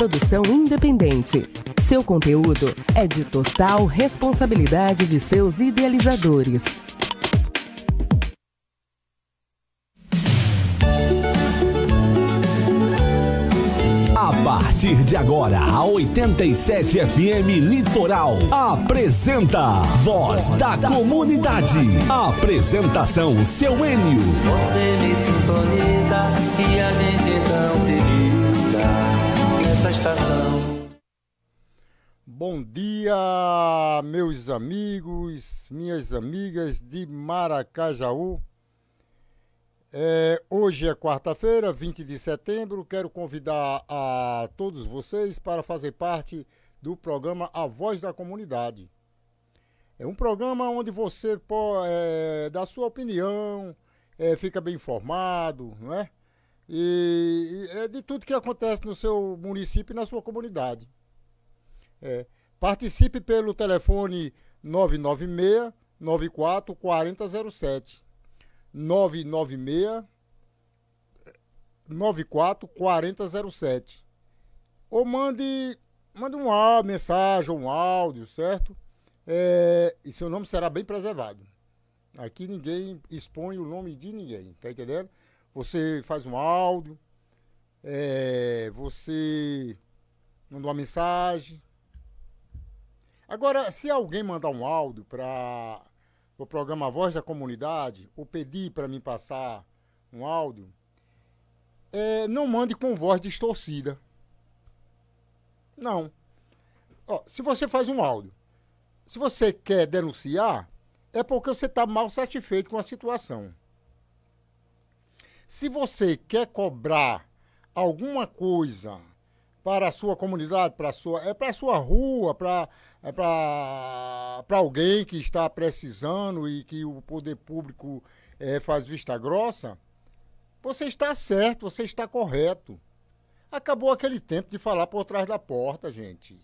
produção independente. Seu conteúdo é de total responsabilidade de seus idealizadores. A partir de agora, a 87 FM Litoral apresenta Voz da Comunidade. Apresentação, seu Enio. Você me sintoniza e a gente então se estação. Bom dia, meus amigos, minhas amigas de Maracajaú. É, hoje é quarta-feira, 20 de setembro. Quero convidar a todos vocês para fazer parte do programa A Voz da Comunidade. É um programa onde você pode é, dar sua opinião, é, fica bem informado, não é? e, e é de tudo que acontece no seu município e na sua comunidade. É, participe pelo telefone 996 94 4007. 996 94 4007. Ou mande, mande um áudio, mensagem, um áudio, certo? É, e seu nome será bem preservado. Aqui ninguém expõe o nome de ninguém, tá entendendo? Você faz um áudio, é, você manda uma mensagem. Agora, se alguém mandar um áudio para o programa Voz da Comunidade, ou pedir para mim passar um áudio, é, não mande com voz distorcida. Não. Ó, se você faz um áudio, se você quer denunciar, é porque você está mal satisfeito com a situação. Se você quer cobrar alguma coisa para a sua comunidade, para a sua, é para a sua rua, para é para alguém que está precisando e que o poder público é, faz vista grossa, você está certo, você está correto. Acabou aquele tempo de falar por trás da porta, gente.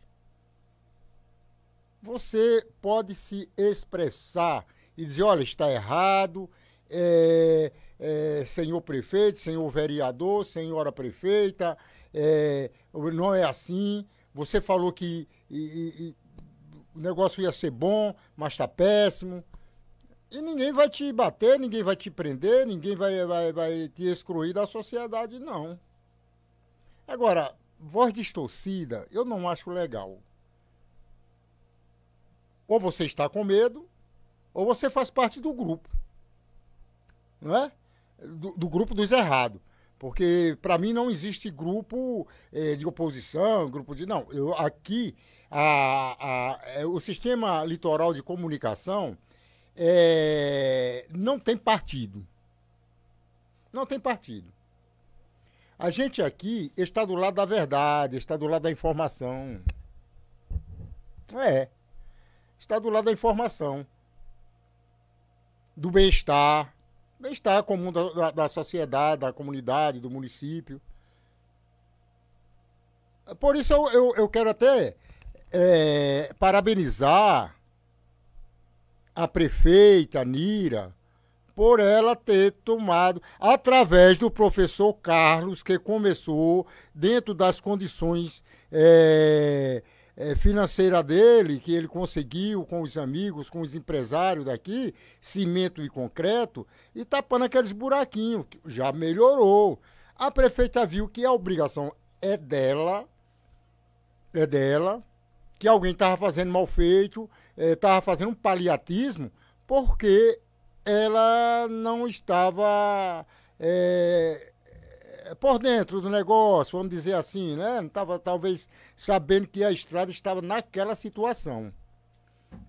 Você pode se expressar e dizer, olha, está errado, é, é, senhor prefeito, senhor vereador, senhora prefeita, é, não é assim. Você falou que e, e, o negócio ia ser bom, mas está péssimo. E ninguém vai te bater, ninguém vai te prender, ninguém vai, vai, vai te excluir da sociedade, não. Agora, voz distorcida, eu não acho legal. Ou você está com medo, ou você faz parte do grupo não é? Do, do grupo dos errados. Porque para mim não existe grupo eh, de oposição, grupo de. Não, eu, aqui a, a, é, o sistema litoral de comunicação é, não tem partido. Não tem partido. A gente aqui está do lado da verdade, está do lado da informação. É. Está do lado da informação. Do bem-estar bem-estar comum da, da, da, sociedade, da comunidade, do município. Por isso eu, eu, eu quero até é, parabenizar a prefeita Nira por ela ter tomado, através do professor Carlos, que começou dentro das condições. É, é, financeira dele, que ele conseguiu com os amigos, com os empresários daqui, cimento e concreto, e tapando aqueles buraquinhos, já melhorou. A prefeita viu que a obrigação é dela, é dela, que alguém estava fazendo mal feito, estava eh, é, fazendo um paliatismo, porque ela não estava é, é, por dentro do negócio, vamos dizer assim, né? Não estava talvez sabendo que a estrada estava naquela situação.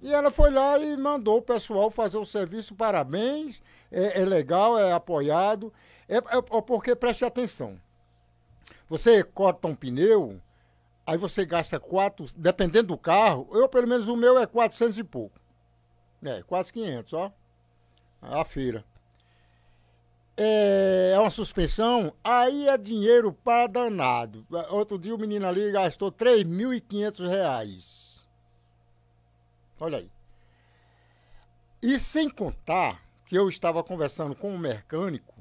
E ela foi lá e mandou o pessoal fazer o serviço, parabéns, é, é legal, é apoiado. É, é, é, porque preste atenção. Você corta um pneu, aí você gasta quatro, dependendo do carro, eu pelo menos o meu é quatrocentos e pouco. É, quase quinhentos ó. A feira. É, é, uma suspensão, aí é dinheiro para danado. Outro dia o menino ali gastou 3.500 reais. Olha aí. E sem contar que eu estava conversando com um mecânico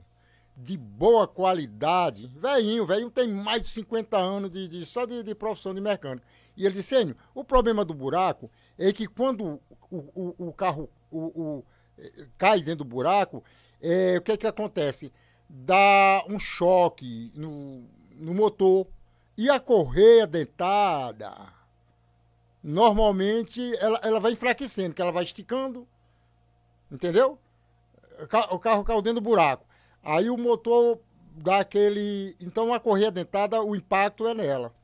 de boa qualidade, velhinho, velhinho tem mais de 50 anos de, de só de, de, profissão de mecânico. E ele disse, Enio, o problema do buraco é que quando o, o, o carro o, eh, cai dentro do buraco, é, o que é que acontece? Dá um choque no, no motor. E a correia dentada, normalmente, ela, ela vai enfraquecendo, que ela vai esticando, entendeu? O carro caiu dentro do buraco. Aí o motor dá aquele... Então, a correia dentada, o impacto é nela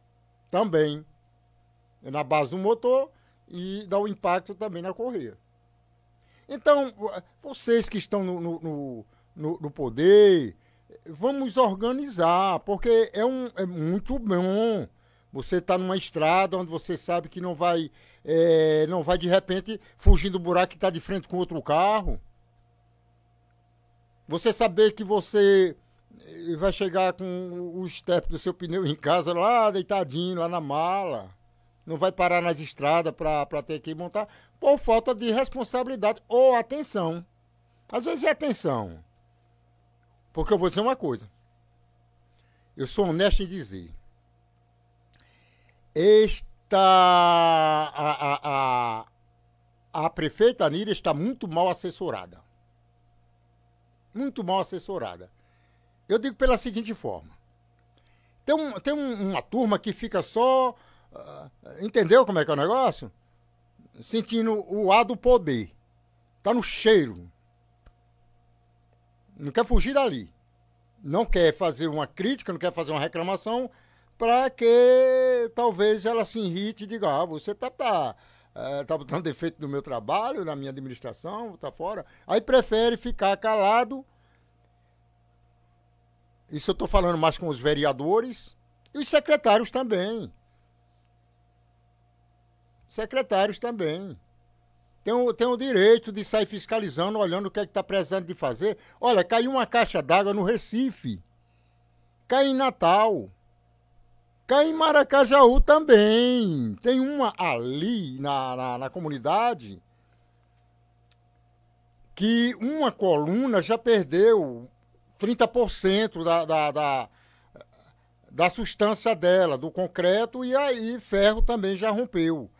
também. É na base do motor e dá o um impacto também na correia. Então, vocês que estão no, no, no, no poder, vamos organizar, porque é, um, é muito bom. Você está numa estrada onde você sabe que não vai, é, não vai de repente fugir do buraco que está de frente com outro carro. Você saber que você eh, vai chegar com o step do seu pneu em casa lá deitadinho, lá na mala não vai parar nas estradas para ter que montar, por falta de responsabilidade ou atenção. Às vezes é atenção. Porque eu vou dizer uma coisa. Eu sou honesto em dizer. Esta. A, a, a, a prefeita Anira está muito mal assessorada. Muito mal assessorada. Eu digo pela seguinte forma: tem, um, tem um, uma turma que fica só ah, entendeu como é que é o negócio? Sentindo o ar do poder. Tá no cheiro. Não quer fugir dali. Não quer fazer uma crítica, não quer fazer uma reclamação, para que talvez ela se irrite e diga, ah, você tá pra é, tá botando defeito no meu trabalho, na minha administração, tá fora. Aí prefere ficar calado. Isso eu estou falando mais com os vereadores e os secretários também secretários também. Tem o, tem o direito de sair fiscalizando, olhando o que é está precisando de fazer. Olha, caiu uma caixa d'água no Recife. Cai em Natal. Cai em Maracajaú também. Tem uma ali na, na, na comunidade que uma coluna já perdeu 30% da, da, da, da substância dela, do concreto, e aí ferro também já rompeu.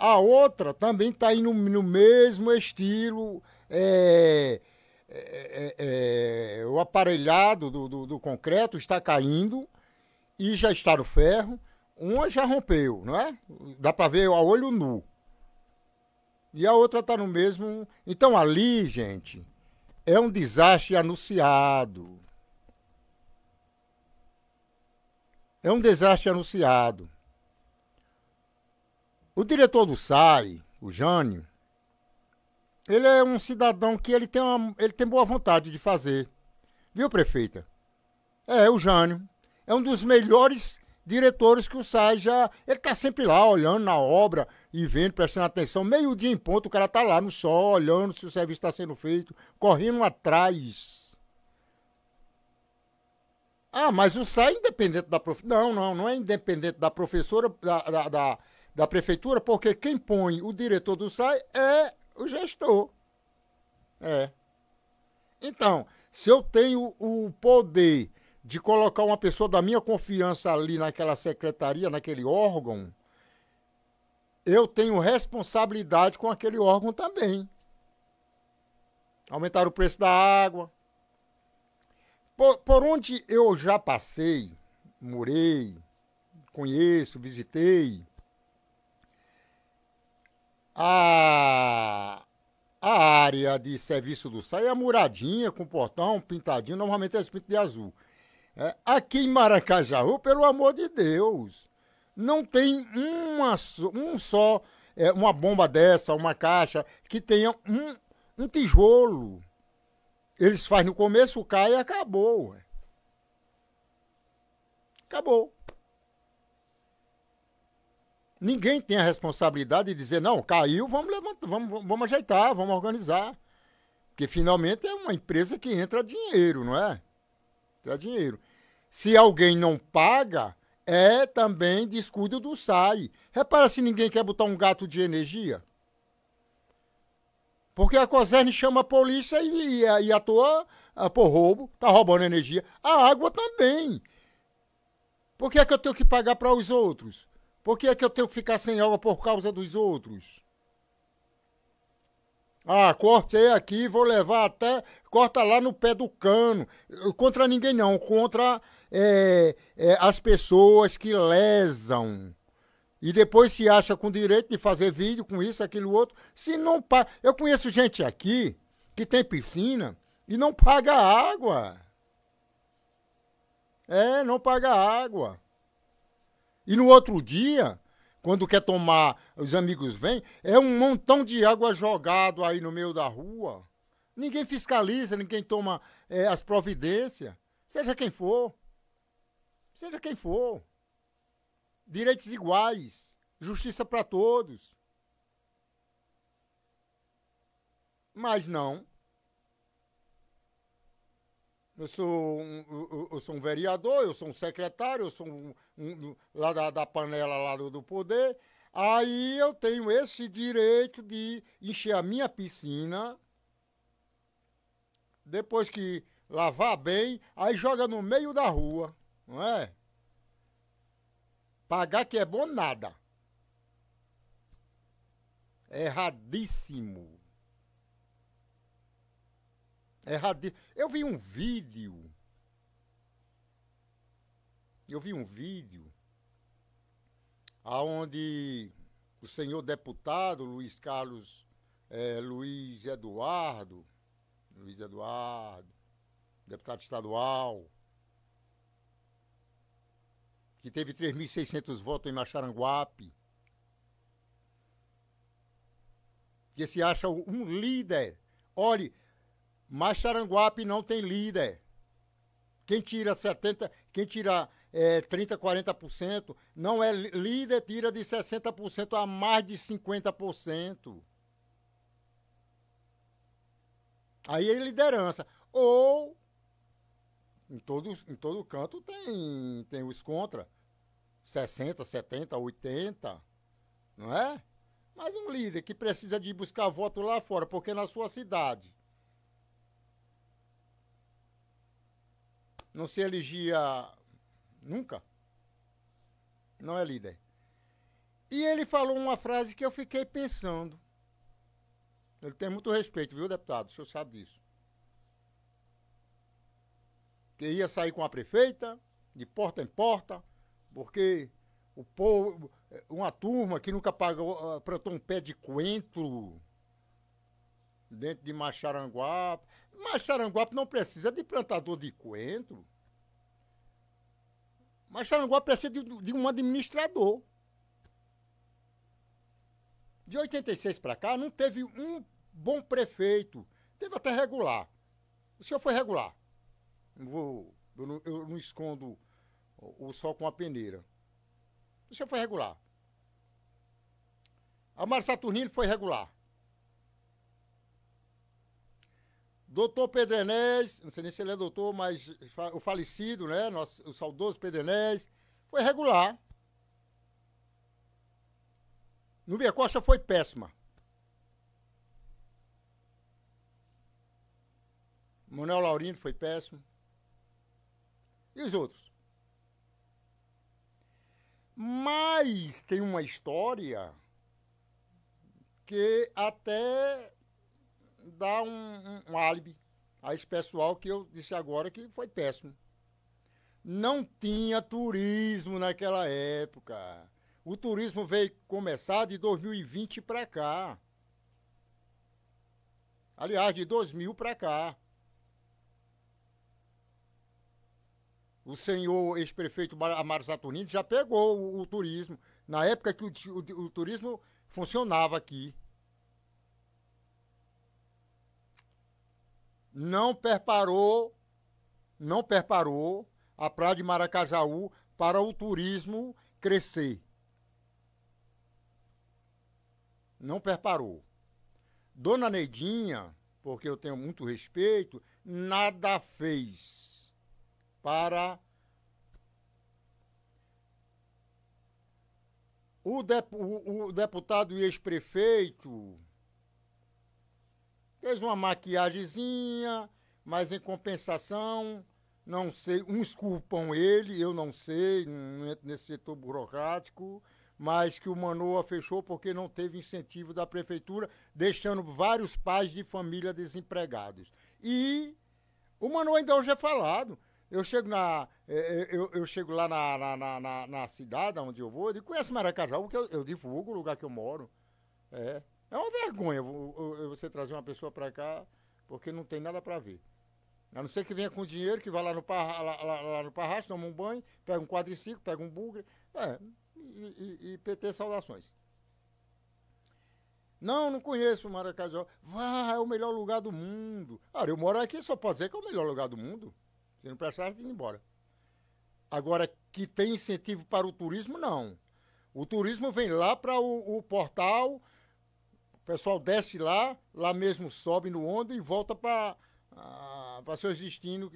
A outra também está no, no mesmo estilo, é, é, é, é, o aparelhado do, do, do concreto está caindo e já está no ferro. Uma já rompeu, não é? Dá para ver a olho nu. E a outra está no mesmo. Então ali, gente, é um desastre anunciado. É um desastre anunciado. O diretor do SAI, o Jânio, ele é um cidadão que ele tem, uma, ele tem boa vontade de fazer. Viu, prefeita? É, o Jânio. É um dos melhores diretores que o SAI já. Ele tá sempre lá olhando na obra e vendo, prestando atenção. Meio dia em ponto, o cara tá lá no sol, olhando se o serviço está sendo feito, correndo atrás. Ah, mas o SAI é independente da Não, não, não é independente da professora, da, da, da da prefeitura, porque quem põe o diretor do SAI é o gestor. É. Então, se eu tenho o poder de colocar uma pessoa da minha confiança ali naquela secretaria, naquele órgão, eu tenho responsabilidade com aquele órgão também. Aumentar o preço da água. Por, por onde eu já passei, morei, conheço, visitei, a, a área de serviço do SAI é muradinha, com portão pintadinho, normalmente é pinto de azul. É, aqui em Maracajaú, pelo amor de Deus, não tem uma, um só, é, uma bomba dessa, uma caixa, que tenha um, um tijolo. Eles fazem no começo, cai e acabou. Acabou. Ninguém tem a responsabilidade de dizer, não, caiu, vamos levantar, vamos, vamos ajeitar, vamos organizar. Porque finalmente é uma empresa que entra dinheiro, não é? Entra dinheiro. Se alguém não paga, é também descuido do SAI. Repara se ninguém quer botar um gato de energia. Porque a COSERN chama a polícia e, e, e atua ah, por roubo, tá roubando energia. A água também. Por que é que eu tenho que pagar para os outros? Por que é que eu tenho que ficar sem aula por causa dos outros? Ah, cortei aqui, vou levar até. Corta lá no pé do cano. Contra ninguém, não. Contra é, é, as pessoas que lesam. E depois se acha com direito de fazer vídeo com isso, aquilo, outro. Se não paga. Eu conheço gente aqui que tem piscina e não paga água. É, não paga água. E no outro dia, quando quer tomar, os amigos vêm, é um montão de água jogado aí no meio da rua. Ninguém fiscaliza, ninguém toma é, as providências. Seja quem for. Seja quem for. Direitos iguais. Justiça para todos. Mas não eu sou um, eu, eu sou um vereador, eu sou um secretário, eu sou um, um lá da, da, panela lá do, do poder. Aí eu tenho esse direito de encher a minha piscina, depois que lavar bem, aí joga no meio da rua, não é? Pagar que é bom nada. Erradíssimo errado. Eu vi um vídeo. Eu vi um vídeo aonde o senhor deputado Luiz Carlos é, Luiz Eduardo, Luiz Eduardo, deputado estadual, que teve 3.600 votos em Macharanguape, que se acha um líder. Olhe, mas Charanguape não tem líder. Quem tira 70, quem tira é, 30, 40%, não é líder, tira de 60% a mais de 50%. Aí é liderança. Ou em todo, em todo canto tem, tem os contra. 60, 70, 80, não é? Mas um líder que precisa de buscar voto lá fora, porque na sua cidade não se elegia nunca. Não é líder. E ele falou uma frase que eu fiquei pensando. Ele tem muito respeito, viu, deputado? O senhor sabe disso. Que ia sair com a prefeita, de porta em porta, porque o povo, uma turma que nunca pagou, ah, plantou um pé de coentro dentro de Macharanguá, mas Xaranguape não precisa de plantador de coentro. Mas Xaranguape precisa de, de um administrador. De 86 para cá, não teve um bom prefeito. Teve até regular. O senhor foi regular. vou, eu, não, eu não escondo o sol com a peneira. O senhor foi regular. A Mara Saturnino foi regular. Doutor Pedrenés, não sei nem se ele é doutor, mas o falecido, né? Nosso, o saudoso Pedrenés, foi regular. Nubia Costa foi péssima. Manuel Laurindo foi péssimo. E os outros? Mas tem uma história que até dá um, um, um álibi a esse pessoal que eu disse agora que foi péssimo. Não tinha turismo naquela época. O turismo veio começar de 2020 para cá. Aliás, de 2000 para cá. O senhor ex-prefeito Amaro Saturnino já pegou o, o, turismo. Na época que o, o, o turismo funcionava aqui. não preparou, não preparou a praia de Maracajaú para o turismo crescer. Não preparou. Dona Neidinha, porque eu tenho muito respeito, nada fez para o, dep o, o deputado e ex-prefeito Fez uma maquiagemzinha, mas em compensação, não sei, uns culpam ele, eu não sei, não entro nesse setor burocrático, mas que o Manoa fechou porque não teve incentivo da prefeitura, deixando vários pais de família desempregados. E o Manoa ainda hoje é falado. Eu chego, na, é, é, eu, eu chego lá na, na, na, na cidade onde eu vou, eu digo, conhece Maracajá, porque eu, eu divulgo o lugar que eu moro. É. É uma vergonha você trazer uma pessoa para cá porque não tem nada para ver. A não ser que venha com dinheiro, que vá lá no, parra, lá, lá, lá no parraço, toma um banho, pega um quadriciclo, pega um bugre. É, e, e, e, PT saudações. Não, não conheço o Maracajó. Vá, é o melhor lugar do mundo. Cara, eu moro aqui, só pode dizer que é o melhor lugar do mundo. Se não prestar, tem que ir embora. Agora, que tem incentivo para o turismo, não. O turismo vem lá para o, o portal pessoal desce lá, lá mesmo sobe no onda e volta para ah, para seus destinos.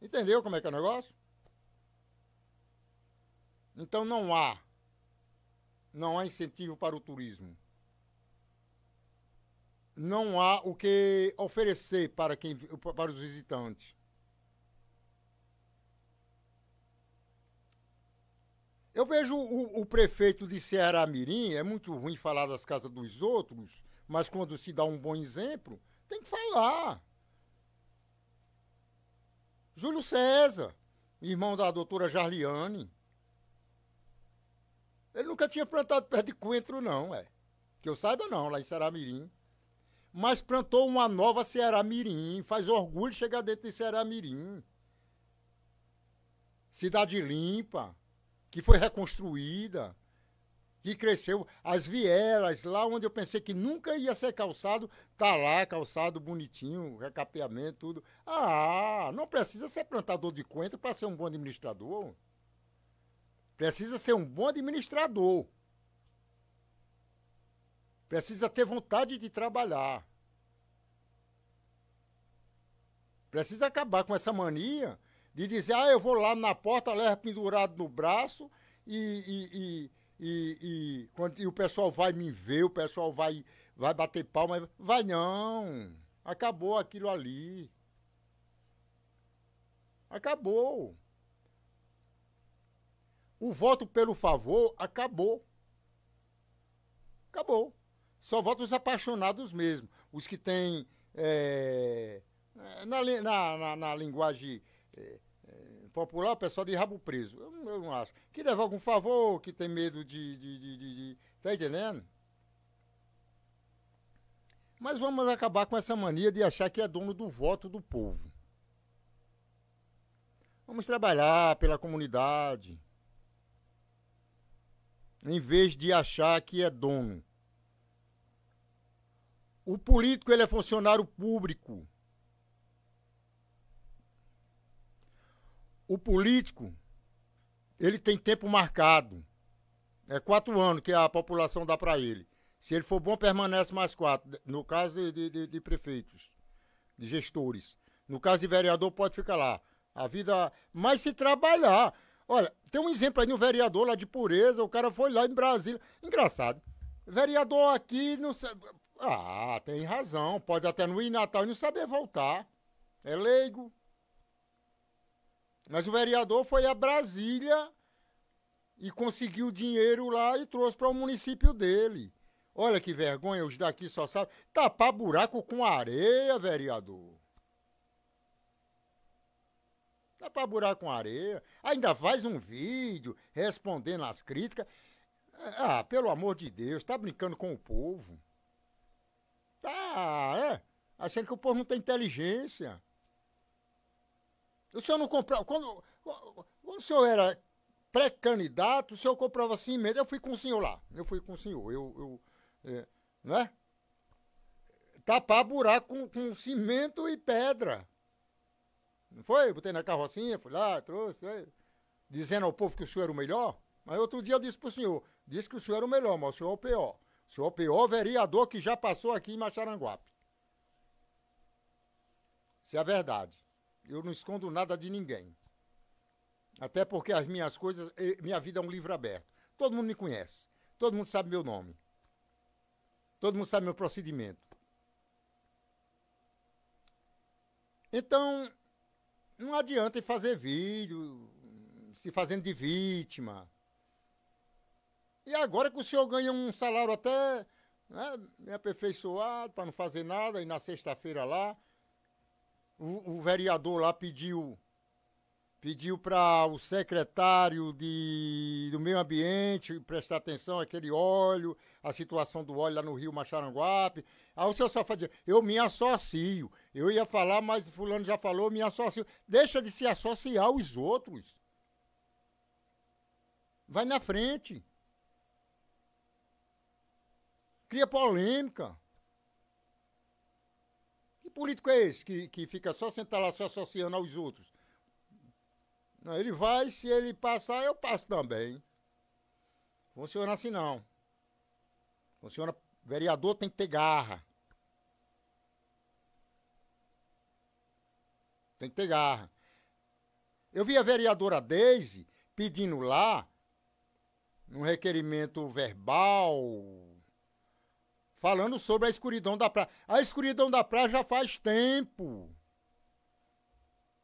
Entendeu como é que é o negócio? Então não há não há incentivo para o turismo. Não há o que oferecer para quem para os visitantes. Eu vejo o, o prefeito de Ceará Mirim, é muito ruim falar das casas dos outros, mas quando se dá um bom exemplo, tem que falar. Júlio César, irmão da doutora Jarliane. Ele nunca tinha plantado pé de coentro, não, é. Que eu saiba, não, lá em Ceará Mirim. Mas plantou uma nova Ceará Mirim. Faz orgulho chegar dentro de Ceará Mirim. Cidade limpa que foi reconstruída, que cresceu. As vielas, lá onde eu pensei que nunca ia ser calçado, tá lá, calçado bonitinho, recapeamento, tudo. Ah, não precisa ser plantador de coentro para ser um bom administrador. Precisa ser um bom administrador. Precisa ter vontade de trabalhar. Precisa acabar com essa mania de dizer, ah, eu vou lá na porta, leva pendurado no braço e, e, e, e, quando, o pessoal vai me ver, o pessoal vai, vai bater palma. Vai não, acabou aquilo ali. Acabou. O voto pelo favor acabou. Acabou. Só votam os apaixonados mesmo. Os que têm. É, na, na, na, na linguagem é, é, popular, o pessoal de rabo preso. Eu, eu, não acho. Que deve algum favor, que tem medo de, de, de, de, de. Tá entendendo? Mas vamos acabar com essa mania de achar que é dono do voto do povo. Vamos trabalhar pela comunidade. Em vez de achar que é dono. O político ele é funcionário público. o político, ele tem tempo marcado. É quatro anos que a população dá para ele. Se ele for bom, permanece mais quatro. No caso de, de, de prefeitos, de gestores. No caso de vereador, pode ficar lá. A vida. Mas se trabalhar. Olha, tem um exemplo aí de um vereador lá de pureza, o cara foi lá em Brasília. Engraçado. Vereador aqui não sabe. Ah, tem razão. Pode até não ir em Natal e não saber voltar. É leigo. Mas o vereador foi a Brasília e conseguiu dinheiro lá e trouxe para o município dele. Olha que vergonha, os daqui só sabem tapar buraco com areia, vereador. Tapar buraco com areia. Ainda faz um vídeo respondendo às críticas. Ah, pelo amor de Deus, tá brincando com o povo. Tá, é. Achando que o povo não tem inteligência. O senhor não comprava. Quando, quando o senhor era pré-candidato, o senhor comprava assim mesmo. Eu fui com o senhor lá. Eu fui com o senhor. Eu. eu é, né? Tapar buraco com, com cimento e pedra. Não foi? Botei na carrocinha, fui lá, trouxe. Aí, né? dizendo ao povo que o senhor era o melhor. Mas outro dia eu disse pro senhor: disse que o senhor era o melhor, mas o senhor é o pior. O senhor é o pior vereador que já passou aqui em Macharanguape. Isso é a verdade. Eu não escondo nada de ninguém. Até porque as minhas coisas, minha vida é um livro aberto. Todo mundo me conhece. Todo mundo sabe meu nome. Todo mundo sabe meu procedimento. Então, não adianta fazer vídeo, se fazendo de vítima. E agora que o senhor ganha um salário até né, aperfeiçoado para não fazer nada, e na sexta-feira lá, o, o vereador lá pediu pediu para o secretário de, do meio ambiente prestar atenção àquele óleo, a situação do óleo lá no Rio Macharanguape. Aí o senhor só fazia, eu me associo. Eu ia falar, mas fulano já falou, me associo. Deixa de se associar aos outros. Vai na frente. Cria polêmica político é esse que, que fica só sentado lá se associando aos outros? Não, ele vai, se ele passar, eu passo também. Funciona assim não. Funciona. Vereador tem que ter garra. Tem que ter garra. Eu vi a vereadora Deise pedindo lá, num requerimento verbal, falando sobre a escuridão da praia. A escuridão da praia já faz tempo.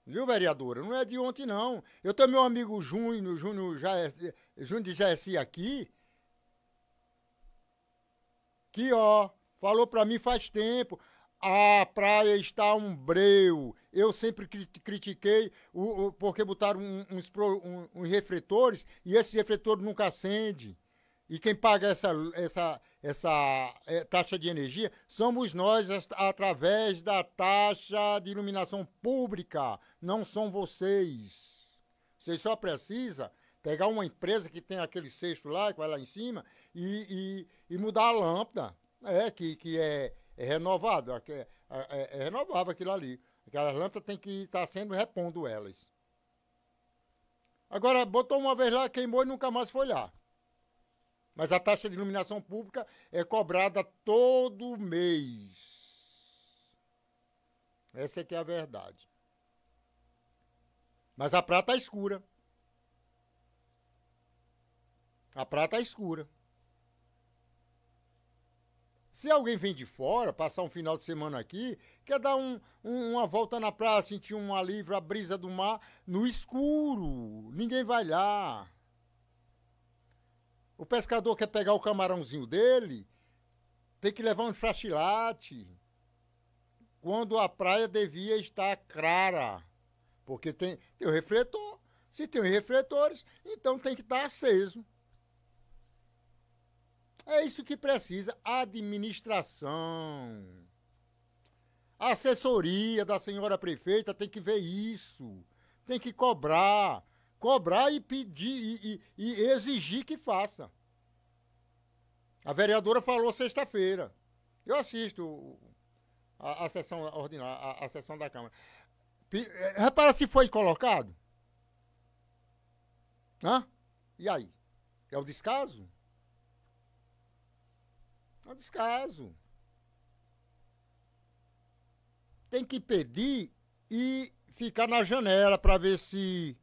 Viu, vereadora? Não é de ontem, não. Eu tenho meu amigo Júnior, Júnior, Jair, Júnior de Jaeci aqui, que, ó, falou para mim faz tempo. A praia está um breu. Eu sempre critiquei o, o, porque botaram uns, uns refletores e esses refletores nunca acende. E quem paga essa, essa, essa eh, taxa de energia somos nós através da taxa de iluminação pública, não são vocês. Vocês só precisam pegar uma empresa que tem aquele cesto lá, que vai lá em cima, e, e, e mudar a lâmpada, é, que, que é, é renovado, é, é, é renovável aquilo ali. Aquelas lâmpadas tem que estar sendo repondo elas. Agora, botou uma vez lá, queimou e nunca mais foi lá. Mas a taxa de iluminação pública é cobrada todo mês. Essa é que é a verdade. Mas a prata é escura. A prata é escura. Se alguém vem de fora, passar um final de semana aqui, quer dar um, um, uma volta na praia, sentir uma livre, a brisa do mar, no escuro, ninguém vai lá. O pescador quer pegar o camarãozinho dele, tem que levar um frachilate. Quando a praia devia estar clara. Porque tem, tem o refletor. Se tem os refletores, então tem que estar aceso. É isso que precisa. Administração. A assessoria da senhora prefeita tem que ver isso. Tem que cobrar cobrar e pedir e, e, e exigir que faça. A vereadora falou sexta-feira. Eu assisto a, a sessão ordinária, a, a, sessão da Câmara. P, eh, repara se foi colocado. Hã? E aí? É o descaso? É o descaso. Tem que pedir e ficar na janela para ver se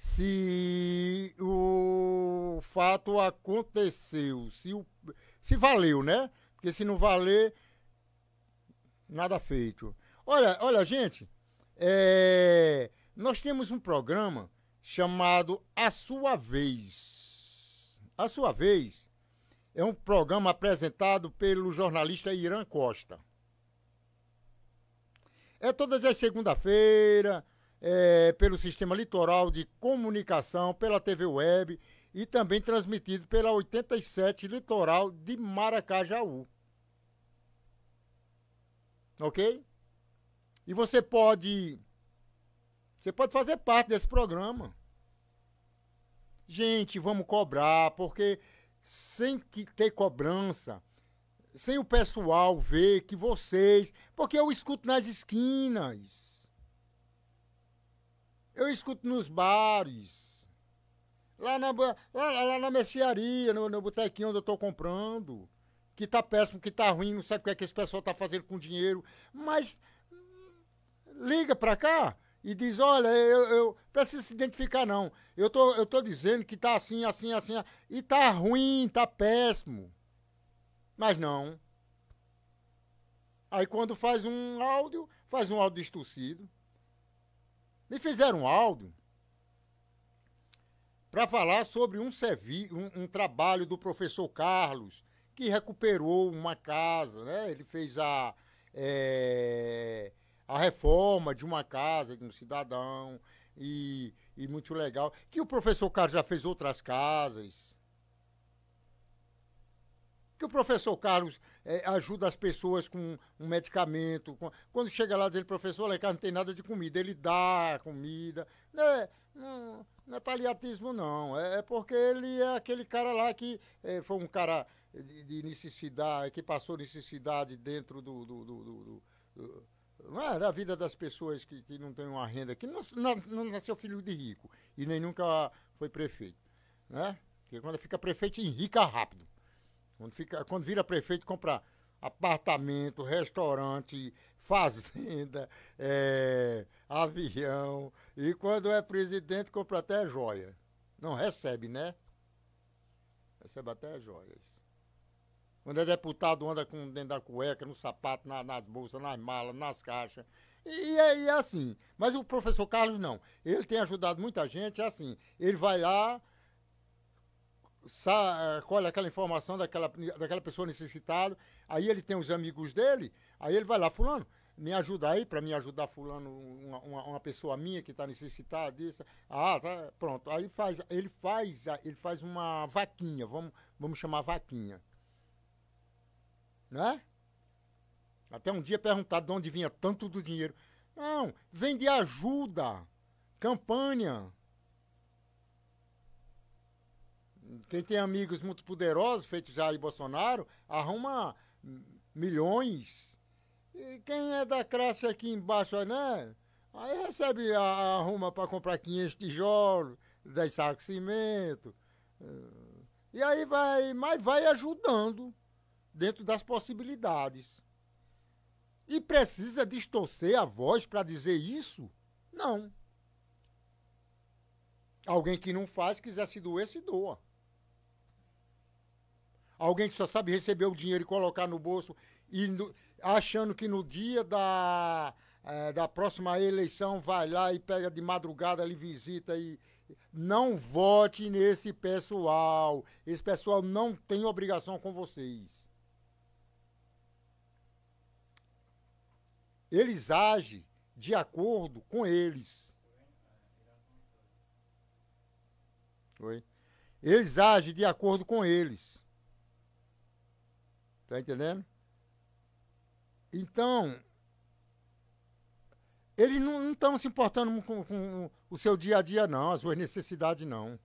se o fato aconteceu, se, o, se valeu, né? Porque se não valer, nada feito. Olha, olha, gente, é, nós temos um programa chamado A Sua Vez. A Sua Vez é um programa apresentado pelo jornalista Irã Costa. É todas as segunda-feira é, pelo sistema litoral de comunicação, pela TV Web e também transmitido pela 87 Litoral de Maracajaú. Ok? E você pode. Você pode fazer parte desse programa. Gente, vamos cobrar, porque sem que ter cobrança, sem o pessoal ver que vocês. Porque eu escuto nas esquinas eu escuto nos bares, lá na, lá, lá na mercearia, no, no botequinho onde eu estou comprando, que tá péssimo, que tá ruim, não sabe o que é que esse pessoal tá fazendo com dinheiro, mas hum, liga para cá e diz, olha, eu, eu preciso se identificar não, eu tô, eu tô dizendo que tá assim, assim, assim, e tá ruim, tá péssimo, mas não. Aí quando faz um áudio, faz um áudio distorcido. Me fizeram um áudio para falar sobre um, servi um, um, trabalho do professor Carlos, que recuperou uma casa, né? Ele fez a, é, a reforma de uma casa de um cidadão e, e muito legal. Que o professor Carlos já fez outras casas, que o professor Carlos é, ajuda as pessoas com um medicamento. Com... quando chega lá ele professor, olha, não tem nada de comida, ele dá comida. Né? Não, não é paliatismo, não. É, é, porque ele é aquele cara lá que é, foi um cara de, de, necessidade, que passou necessidade dentro do, do, do, do, do é? da vida das pessoas que, que não têm uma renda, que não, não, nasceu filho de rico e nem nunca foi prefeito. Né? Porque quando fica prefeito, enrica rápido. Quando, fica, quando vira prefeito, compra apartamento, restaurante, fazenda, é, avião. E quando é presidente, compra até joia. Não recebe, né? Recebe até joias. Quando é deputado, anda com dentro da cueca, no sapato, na, nas bolsas, nas malas, nas caixas. E, é, é assim. Mas o professor Carlos não. Ele tem ajudado muita gente, é assim. Ele vai lá, eh, colhe aquela informação daquela, daquela pessoa necessitada, aí ele tem os amigos dele, aí ele vai lá, fulano, me ajuda aí, para me ajudar fulano, uma, uma, uma pessoa minha que está necessitada disso. Ah, tá, pronto. Aí faz, ele faz, ele faz uma vaquinha, vamos, vamos chamar vaquinha. Né? Até um dia perguntar de onde vinha tanto do dinheiro. Não, vem de ajuda, campanha. Quem tem amigos muito poderosos, feito Jair Bolsonaro, arruma milhões. E quem é da classe aqui embaixo, né? Aí recebe, arruma para comprar 500 tijolos, 10 sacos de cimento. Eh, e aí vai, mas vai ajudando dentro das possibilidades. E precisa distorcer a voz para dizer isso? Não. Alguém que não faz, quiser se doer, se doa alguém que só sabe receber o dinheiro e colocar no bolso, e no, achando que no dia da, é, da próxima eleição vai lá e pega de madrugada, ali visita e. Não vote nesse pessoal. Esse pessoal não tem obrigação com vocês. Eles agem de acordo com eles. Oi? Eles agem de acordo com eles. Tá entendendo? Então, eles não estão se importando com, com, o seu dia a dia, não, as suas necessidades, não.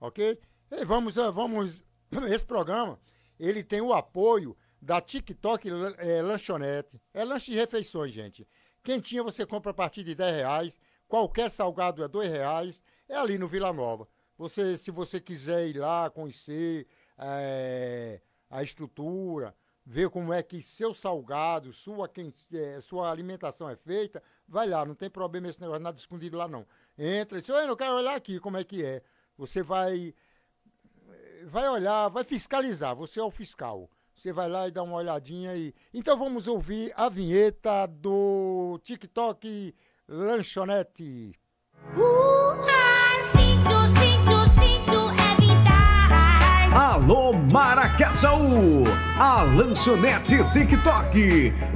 Ok? E vamos, eh, vamos. Esse programa, ele tem o apoio da TikTok é, Lanchonete. É lanche de refeições, gente. Quentinha você compra a partir de 10 reais. Qualquer salgado é 2 reais. É ali no Vila Nova. Você, se você quiser ir lá conhecer, é, a estrutura, ver como é que seu salgado, sua, quem, é, sua alimentação é feita, vai lá, não tem problema esse negócio, nada escondido lá não. Entra e diz, eu não quero olhar aqui como é que é. Você vai, vai olhar, vai fiscalizar, você é o fiscal. Você vai lá e dá uma olhadinha aí. Então vamos ouvir a vinheta do TikTok Lanchonete. Uh! Jaú, a lanchonete TikTok.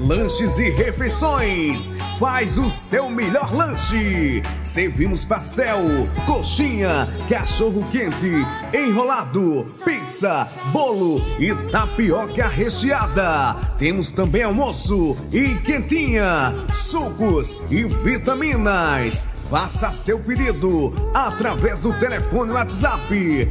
Lanches e refeições. Faz o seu melhor lanche. Servimos pastel, coxinha, cachorro quente, enrolado, pizza, bolo e tapioca recheada. Temos também almoço e quentinha, sucos e vitaminas Faça seu pedido através do telefone WhatsApp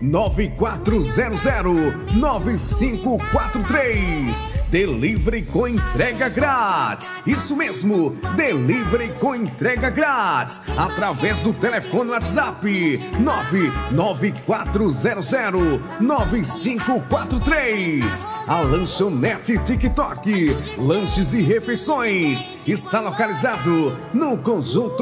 994009543. Delivery com entrega grátis. Isso mesmo, delivery com entrega grátis através do telefone WhatsApp 994009543. A lanchonete TikTok, lanches e refeições está localizado no conjunto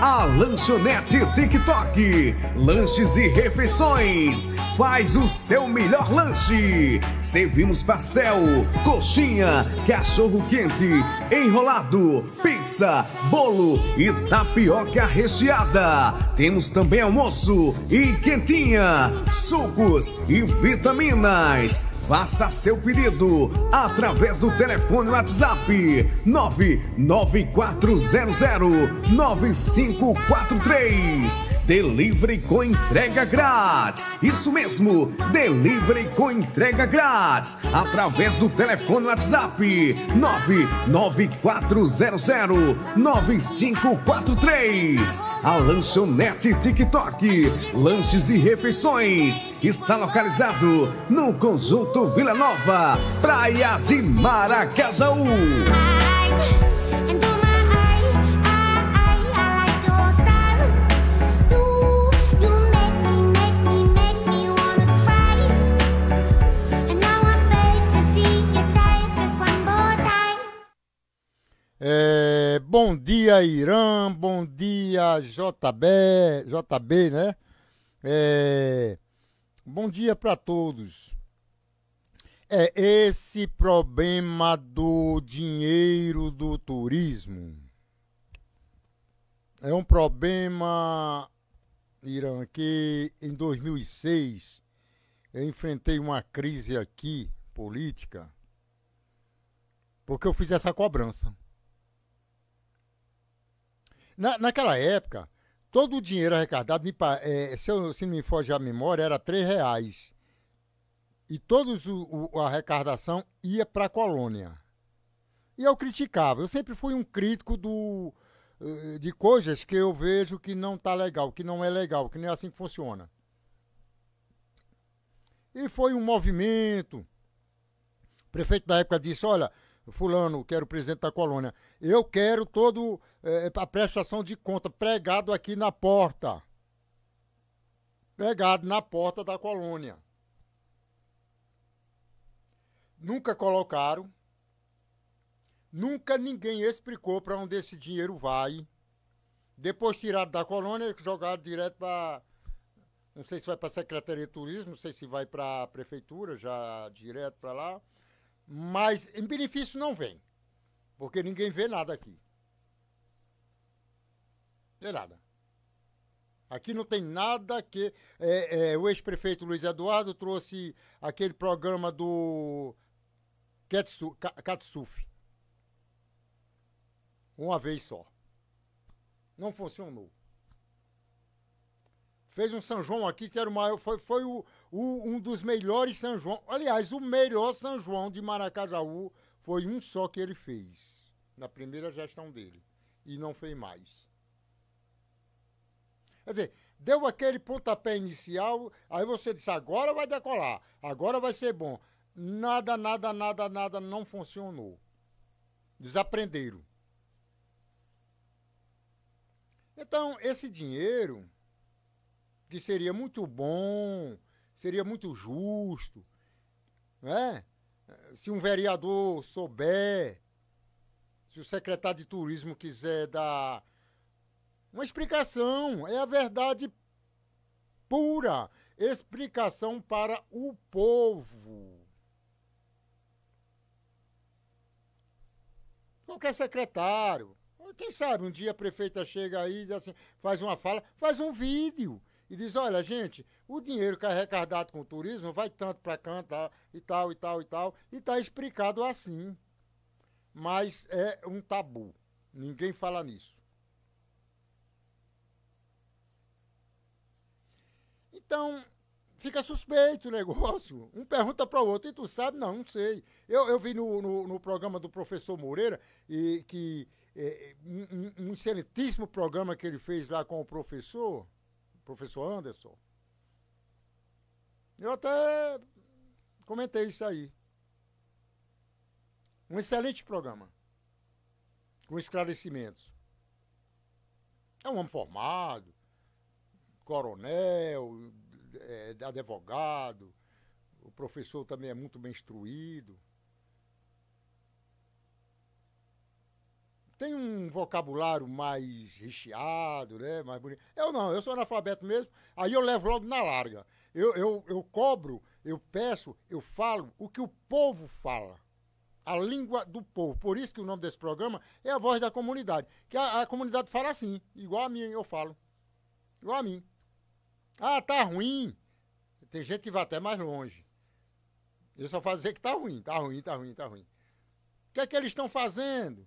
A Lanchonete TikTok. Lanches e refeições. Faz o seu melhor lanche. Servimos pastel, coxinha, cachorro quente, enrolado, pizza, bolo e tapioca recheada. Temos também almoço e quentinha, sucos e vitaminas Faça seu pedido através do telefone WhatsApp 994009543. Delivery com entrega grátis. Isso mesmo, delivery com entrega grátis através do telefone WhatsApp 994009543. A lanchonete TikTok, lanches e refeições está localizado no conjunto Vila Nova, Praia de Maracajá. Então é, bom dia, Irã. Bom dia, JB, JB, né? É, bom dia para todos é esse problema do dinheiro do turismo. É um problema, Irã, que em 2006 eu enfrentei uma crise aqui, política, porque eu fiz essa cobrança. Na, naquela época, todo o dinheiro arrecadado, me, é, se, eu, se me foge a memória, era 3 reais e todos o, o, a arrecadação ia para a colônia. E eu criticava, eu sempre fui um crítico do, eh, de coisas que eu vejo que não tá legal, que não é legal, que não é assim que funciona. E foi um movimento. O prefeito da época disse: Olha, Fulano, quero o presidente da colônia, eu quero todo é, a prestação de conta pregado aqui na porta. Pregado na porta da colônia nunca colocaram, nunca ninguém explicou para onde esse dinheiro vai. Depois tirado da colônia, jogaram direto para. Não sei se vai para a Secretaria de Turismo, não sei se vai para a Prefeitura, já direto para lá. Mas em benefício não vem, porque ninguém vê nada aqui. Vê nada. Aqui não tem nada que. É, é, o ex-prefeito Luiz Eduardo trouxe aquele programa do Katsuf. Uma vez só. Não funcionou. Fez um São João aqui que era o maior, foi, foi o, o, um dos melhores São João. Aliás, o melhor São João de Maracajaú foi um só que ele fez, na primeira gestão dele. E não fez mais. Quer dizer, deu aquele pontapé inicial, aí você disse, agora vai decolar, agora vai ser bom nada, nada, nada, nada não funcionou. Desaprenderam. Então, esse dinheiro, que seria muito bom, seria muito justo, né? Se um vereador souber, se o secretário de turismo quiser dar uma explicação, é a verdade pura, explicação para o povo. qualquer secretário. Quem sabe um dia a prefeita chega aí e diz assim, faz uma fala, faz um vídeo e diz: olha, gente, o dinheiro que é arrecadado com o turismo vai tanto para cantar tá, e tal, e tal, e tal, e está explicado assim. Mas é um tabu. Ninguém fala nisso. Então, fica suspeito o negócio. Um pergunta para o outro, e tu sabe? Não, não sei. Eu, eu vi no, no, no programa do professor Moreira, e, que é, um, um, excelentíssimo programa que ele fez lá com o professor, o professor Anderson. Eu até comentei isso aí. Um excelente programa. Com esclarecimentos. É um homem formado, coronel, é, advogado, o professor também é muito bem instruído. Tem um vocabulário mais recheado, né? Mais bonito. Eu não, eu sou analfabeto mesmo, aí eu levo logo na larga. Eu, eu, eu cobro, eu peço, eu falo o que o povo fala a língua do povo. Por isso que o nome desse programa é a voz da comunidade. Que a, a comunidade fala assim, igual a mim eu falo. Igual a mim. Ah, tá ruim. Tem gente que vai até mais longe. Eu só faço dizer que tá ruim, tá ruim, tá ruim, tá ruim. O que é que eles estão fazendo?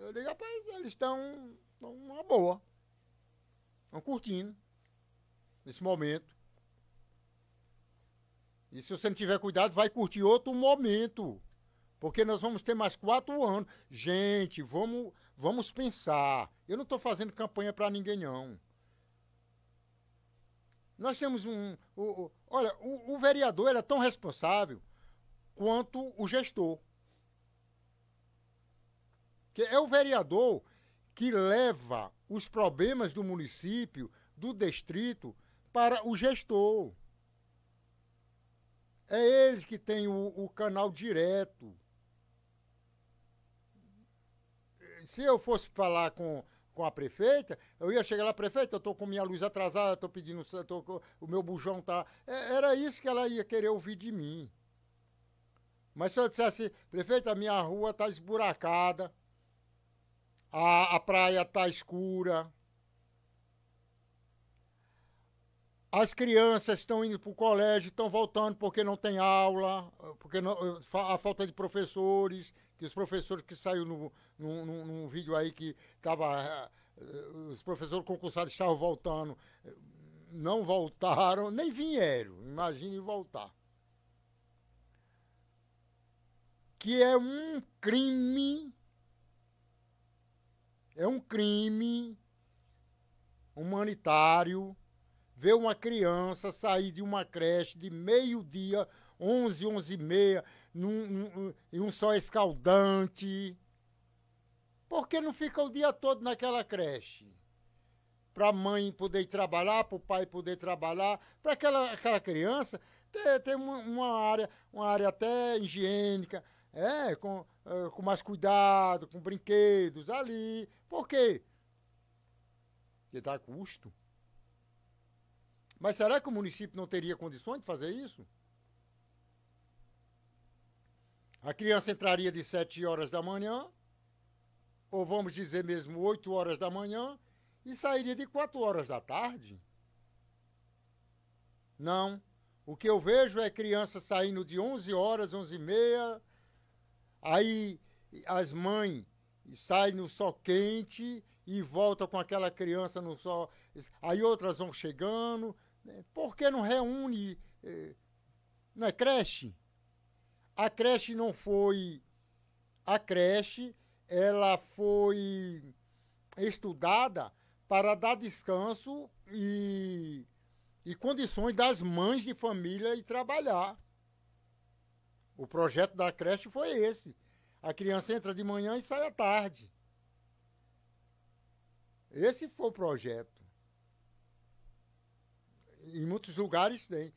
Eu digo, rapaz, eles estão uma boa. Estão curtindo nesse momento. E se você não tiver cuidado, vai curtir outro momento. Porque nós vamos ter mais quatro anos. Gente, vamos, vamos pensar. Eu não estou fazendo campanha para ninguém, não. Nós temos um. um, um olha, o, o vereador é tão responsável quanto o gestor. Que é o vereador que leva os problemas do município, do distrito, para o gestor. É eles que têm o, o canal direto. Se eu fosse falar com com a prefeita, eu ia chegar lá, prefeita, eu estou com minha luz atrasada, estou pedindo, tô, o meu bujão tá. É, era isso que ela ia querer ouvir de mim. Mas se eu dissesse, prefeita, a minha rua tá esburacada, a, a praia tá escura, As crianças estão indo para o colégio, estão voltando porque não tem aula, porque não, a falta de professores, que os professores que saiu no, no, no, vídeo aí que tava eh, eh, Os professores concursados estavam voltando, não voltaram, nem vieram, imagine voltar. Que é um crime, é um crime humanitário ver uma criança sair de uma creche de meio-dia, 11, 11 e meia, num, num, em um sol escaldante. Por que não fica o dia todo naquela creche? Para a mãe poder trabalhar, para o pai poder trabalhar, para aquela, aquela criança ter, ter uma, uma, área, uma área até higiênica, é, com, é, com mais cuidado, com brinquedos ali. Por quê? Porque dá custo. Mas será que o município não teria condições de fazer isso? A criança entraria de 7 horas da manhã, ou vamos dizer mesmo 8 horas da manhã, e sairia de 4 horas da tarde? Não. O que eu vejo é criança saindo de 11 horas, 11 e meia, aí as mães saem no sol quente e voltam com aquela criança no sol. Aí outras vão chegando, né? Por que não reúne eh, não é creche? A creche não foi. A creche ela foi estudada para dar descanso e, e condições das mães de família e trabalhar. O projeto da creche foi esse. A criança entra de manhã e sai à tarde. Esse foi o projeto em muitos lugares tem.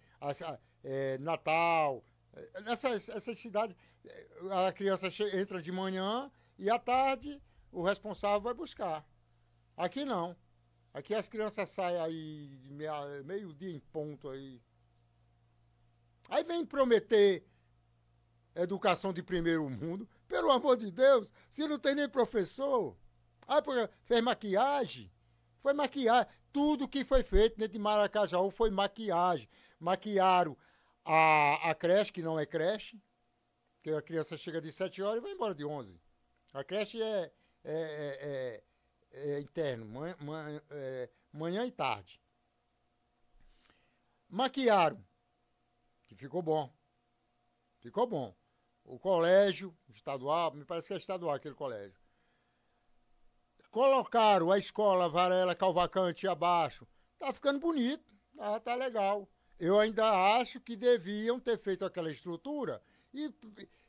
é, Natal, é, essas, essas cidades, é, a criança entra de manhã e à tarde o responsável vai buscar. Aqui não. Aqui as crianças saem aí de meio-dia em ponto aí. Aí vem prometer educação de primeiro mundo. Pelo amor de Deus, se não tem nem professor. Ah, porque fez maquiagem. Foi maquiagem tudo que foi feito dentro de Maracajá foi maquiagem. Maquiaram a, a creche, que não é creche, que a criança chega de 7 horas e vai embora de 11. A creche é, é, é, é, é interno, é, manhã e tarde. Maquiaram, que ficou bom. Ficou bom. O colégio estadual, me parece que é estadual aquele colégio colocaram a escola Varela Calvacante abaixo. Tá ficando bonito, tá, tá legal. Eu ainda acho que deviam ter feito aquela estrutura e,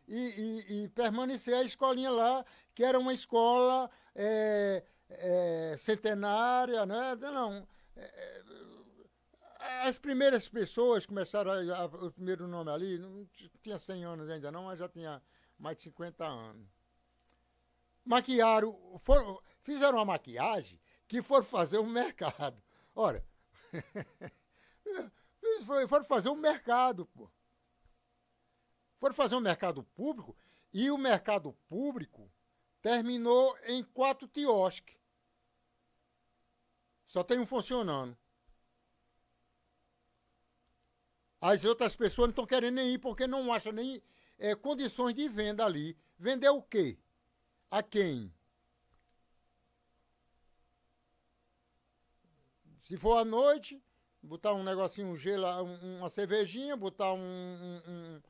e, e, e permanecer a escolinha lá, que era uma escola é, é, centenária, né? Não. É, é as primeiras pessoas começaram a, a, o primeiro nome ali, não tinha 100 anos ainda não, mas já tinha mais de 50 anos. Maquiaram, foram, Fizeram uma maquiagem que foram fazer um mercado. Olha, foram fazer um mercado, pô. Foram fazer um mercado público e o mercado público terminou em quatro quiosques. Só tem um funcionando. As outras pessoas não estão querendo nem ir porque não acham nem é, condições de venda ali. Vender o quê? A quem? Se for à noite, botar um negocinho, um gelo, uma cervejinha, botar um, um, um,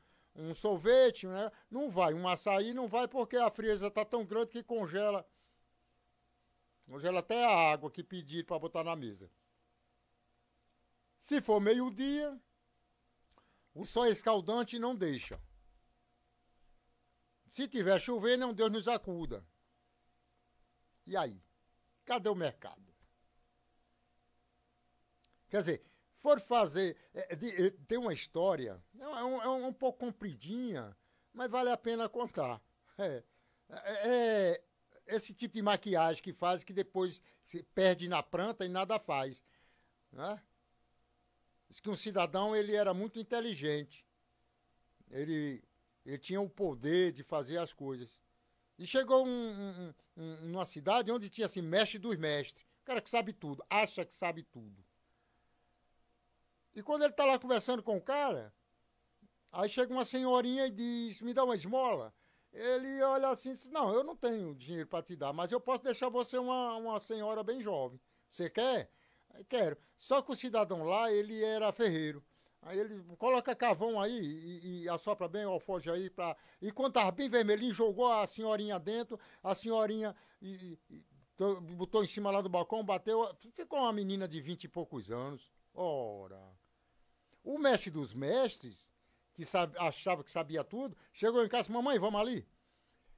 um sorvete, né? Não vai. Um açaí não vai porque a frieza está tão grande que congela. Congela até a água que pedir para botar na mesa. Se for meio-dia, o sol escaldante não deixa. Se tiver chovendo, Deus nos acuda. E aí? Cadê o mercado? Quer dizer, for fazer. É, é de, é, tem uma história, é, é um, é um, pouco compridinha, mas vale a pena contar. É, é, esse tipo de maquiagem que faz que depois se perde na planta e nada faz. Né? Diz que um cidadão ele era muito inteligente. Ele, ele tinha o poder de fazer as coisas. E chegou um, um, um, numa cidade onde tinha assim, mestre dos mestres. O cara que sabe tudo, acha que sabe tudo. E quando ele está lá conversando com o cara, aí chega uma senhorinha e diz: me dá uma esmola. Ele olha assim e diz: não, eu não tenho dinheiro para te dar, mas eu posso deixar você uma, uma senhora bem jovem. Você quer? Quero. Só que o cidadão lá, ele era ferreiro. Aí ele coloca cavão aí e, e assopra bem o alfoge aí para E quando estava bem vermelhinho, jogou a senhorinha dentro, a senhorinha e, e, botou em cima lá do balcão, bateu. Ficou uma menina de vinte e poucos anos. Ora. O mestre dos mestres, que sabe, achava que sabia tudo, chegou em casa, mamãe, vamos ali.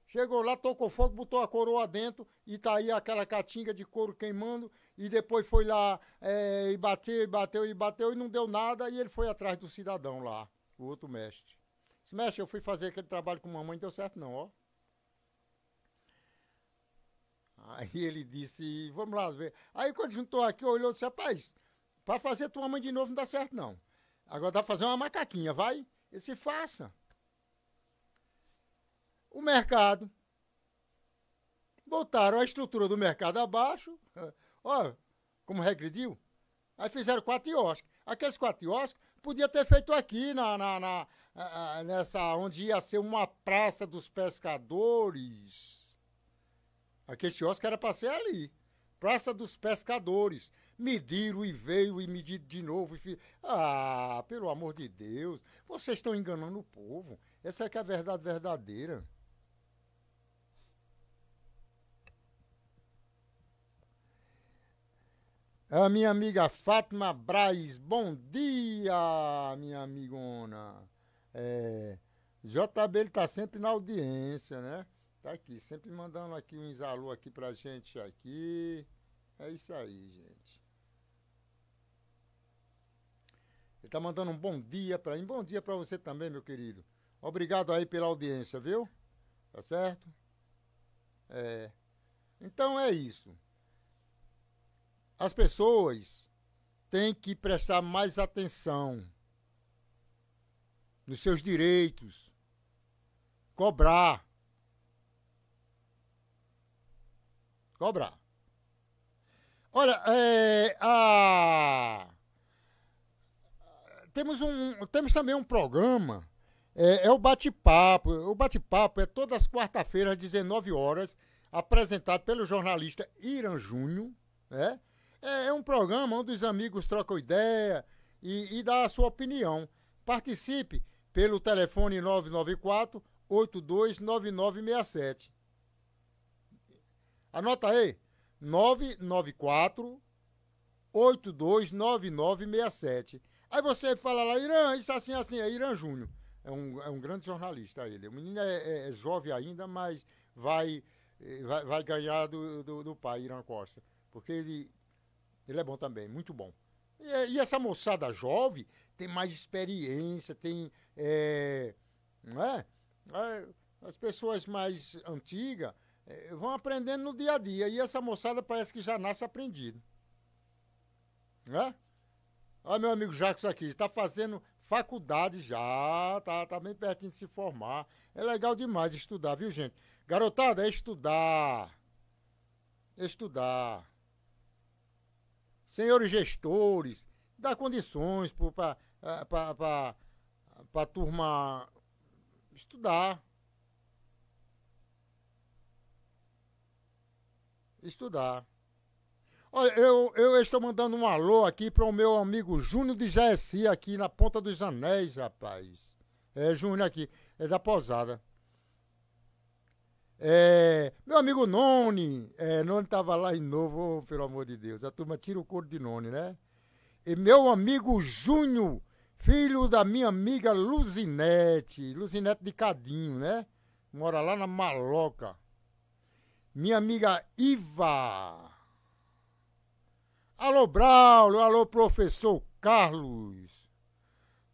Chegou lá, tocou fogo, botou a coroa dentro e tá aí aquela catinga de couro queimando. E depois foi lá é, e bateu, e bateu, e bateu, e não deu nada. E ele foi atrás do cidadão lá, o outro mestre. Disse, mestre, eu fui fazer aquele trabalho com mamãe, não deu certo não, ó. Aí ele disse, vamos lá ver. Aí quando juntou aqui, olhou e disse, rapaz, para fazer tua mãe de novo não dá certo não. Agora dá para fazer uma macaquinha, vai? E se faça. O mercado. Botaram a estrutura do mercado abaixo. Ó, como regrediu. Aí fizeram quatro quiosques. Aqueles quatro quiosques podia ter feito aqui na, na, na nessa onde ia ser uma praça dos pescadores. Aquele quiosque era para ser ali. Praça dos Pescadores mediram e veio e mediram de novo. E... Ah, pelo amor de Deus, vocês estão enganando o povo. Essa é que é a verdade verdadeira. A minha amiga Fátima Braz, bom dia, minha amigona. É, JB ele tá sempre na audiência, né? Tá aqui, sempre mandando aqui um alô aqui para gente aqui. É isso aí, gente. está mandando um bom dia para mim. Bom dia para você também, meu querido. Obrigado aí pela audiência, viu? Tá certo? É. Então é isso. As pessoas têm que prestar mais atenção nos seus direitos, cobrar. Cobrar. Olha, é, a temos, um, temos também um programa, é, é o Bate-Papo. O Bate-Papo é todas as quarta-feiras, às 19 horas, apresentado pelo jornalista Irã Júnior. Né? É, é, um programa onde os amigos trocam ideia e, e dá a sua opinião. Participe pelo telefone 994 829967. Anota aí, 994 829967. Aí você fala lá, Irã, isso é assim, assim, é Irã Júnior. É um, é um grande jornalista ele. O menino é, é, é jovem ainda, mas vai, eh, vai, vai ganhar do, do, do, pai, Irã Costa. Porque ele, ele é bom também, muito bom. E, eh, e essa moçada jovem tem mais experiência, tem. É, não é? As pessoas mais antigas vão aprendendo no dia a dia. E essa moçada parece que já nasce aprendido. Né? Olha meu amigo Jacques aqui, está fazendo faculdade já, tá, tá bem pertinho de se formar. É legal demais estudar, viu gente? Garotada, é estudar. É estudar. Senhores gestores, dá condições para eh, a turma estudar. Estudar. Olha, eu, eu estou mandando um alô aqui para o meu amigo Júnior de Jaeci, aqui na Ponta dos Anéis, rapaz. É, Júnior aqui, é da Posada. É, meu amigo Noni, é, Noni estava lá em novo, pelo amor de Deus. A turma tira o couro de Noni, né? E meu amigo Júnior, filho da minha amiga Luzinete, Luzinete de Cadinho, né? Mora lá na Maloca. Minha amiga Iva. Alô, Braulio, alô, professor Carlos.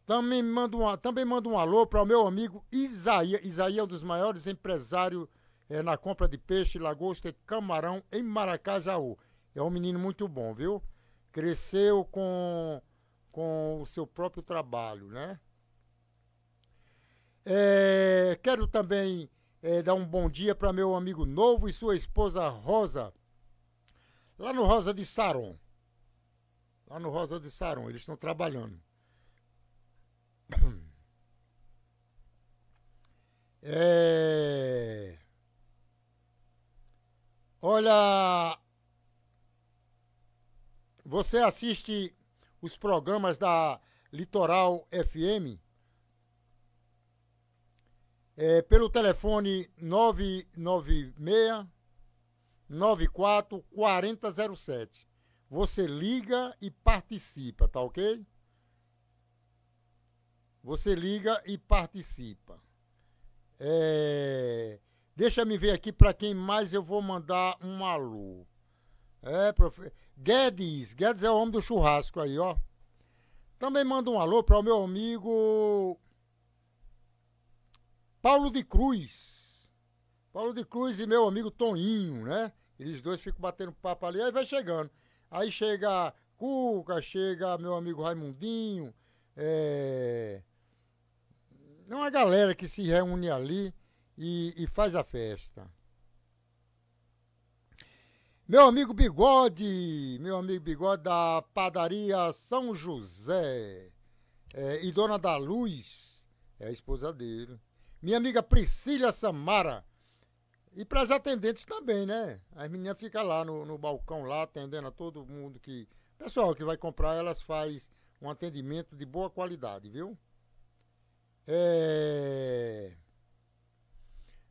Também mando, uma, também mando um alô para o meu amigo Isaías. Isaías é um dos maiores empresários é, na compra de peixe, lagosta e camarão em Maracajaú. É um menino muito bom, viu? Cresceu com, com o seu próprio trabalho, né? É, quero também é, dar um bom dia para meu amigo novo e sua esposa Rosa, lá no Rosa de Saron lá no Rosa de Saron. Eles estão trabalhando. É... Olha, você assiste os programas da Litoral FM é, pelo telefone 996 94 4007. Você liga e participa, tá ok? Você liga e participa. É... Deixa me ver aqui para quem mais eu vou mandar um alô. É, profe... Guedes. Guedes é o homem do churrasco aí, ó. Também manda um alô para o meu amigo Paulo de Cruz. Paulo de Cruz e meu amigo Toninho, né? Eles dois ficam batendo papo ali, aí vai chegando. Aí chega Cuca, chega meu amigo Raimundinho, é uma galera que se reúne ali e, e faz a festa. Meu amigo Bigode, meu amigo Bigode da padaria São José é, e dona da Luz, é a esposa dele. Minha amiga Priscila Samara, e para as atendentes também, né? As meninas ficam lá no, no balcão, lá atendendo a todo mundo que. Pessoal que vai comprar, elas faz um atendimento de boa qualidade, viu? É...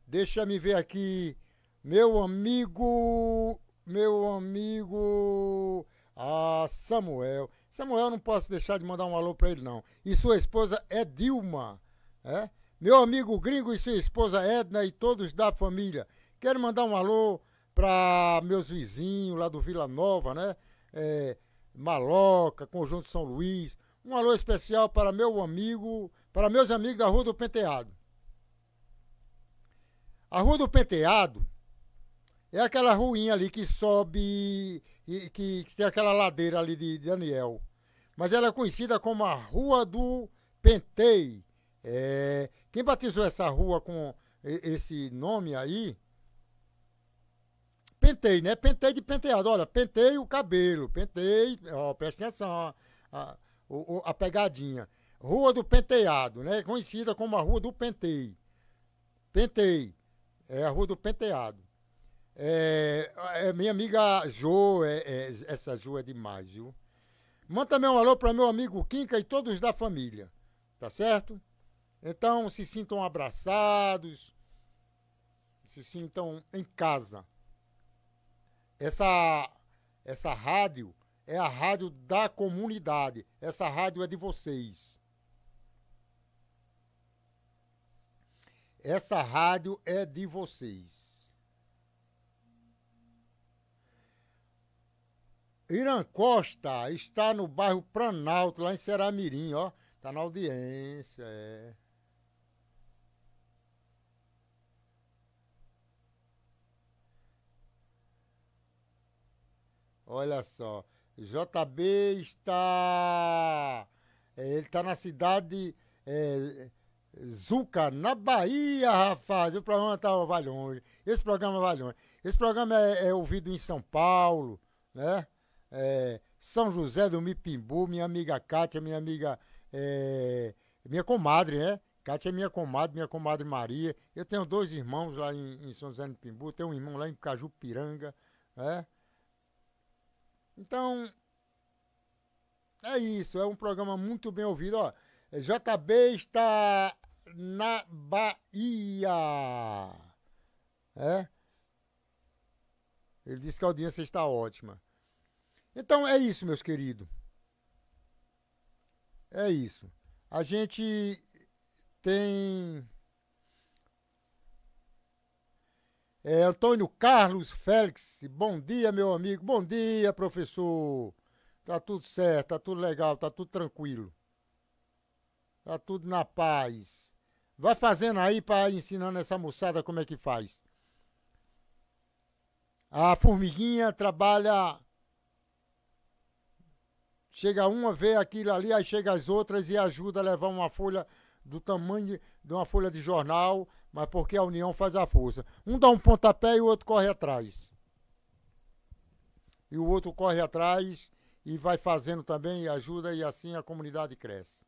Deixa me ver aqui. Meu amigo. Meu amigo. Ah, Samuel. Samuel, não posso deixar de mandar um alô para ele, não. E sua esposa é Dilma. É? Meu amigo gringo e sua esposa Edna e todos da família. Quero mandar um alô para meus vizinhos lá do Vila Nova, né? É, Maloca, Conjunto São Luís. Um alô especial para meu amigo, para meus amigos da Rua do Penteado. A Rua do Penteado é aquela ruinha ali que sobe e que, que tem aquela ladeira ali de, Daniel. Mas ela é conhecida como a Rua do Pentei. É, quem batizou essa rua com esse nome aí Pentei, né? Pentei de penteado. Olha, pentei o cabelo, pentei, ó, presta atenção, ó, a, o, a pegadinha. Rua do Penteado, né? Conhecida como a Rua do Pentei. Pentei é a Rua do Penteado. É, é, é minha amiga Jo, é, é, essa Jo é demais, viu? Manda também um alô para meu amigo Quinca e todos da família, tá certo? Então se sintam abraçados, se sintam em casa. Essa, essa rádio é a rádio da comunidade. Essa rádio é de vocês. Essa rádio é de vocês. Irã Costa está no bairro Planalto, lá em Ceramirim, ó. Tá na audiência, é. Olha só. JB está. É, ele está na cidade é, Zuca, na Bahia, rapaz. O programa está vai longe. Esse programa vai longe. Esse programa é, é ouvido em São Paulo, né? É, São José do Mipimbu, minha amiga Kátia, minha amiga. É, minha comadre, né? Kátia é minha comadre, minha comadre Maria. Eu tenho dois irmãos lá em, em São José do Mipimbu, tenho um irmão lá em Cajupiranga, né? Então, é isso. É um programa muito bem ouvido. Ó, JB está na Bahia. É? Ele disse que a audiência está ótima. Então é isso, meus queridos. É isso. A gente tem É, Antônio Carlos Félix, bom dia, meu amigo. Bom dia, professor. Tá tudo certo, tá tudo legal, tá tudo tranquilo. Tá tudo na paz. Vai fazendo aí para ensinando essa moçada como é que faz. A formiguinha trabalha chega uma, vê aquilo ali, aí chega as outras e ajuda a levar uma folha do tamanho de uma folha de jornal, mas porque a união faz a força. Um dá um pontapé e o outro corre atrás. E o outro corre atrás e vai fazendo também, e ajuda e assim a comunidade cresce.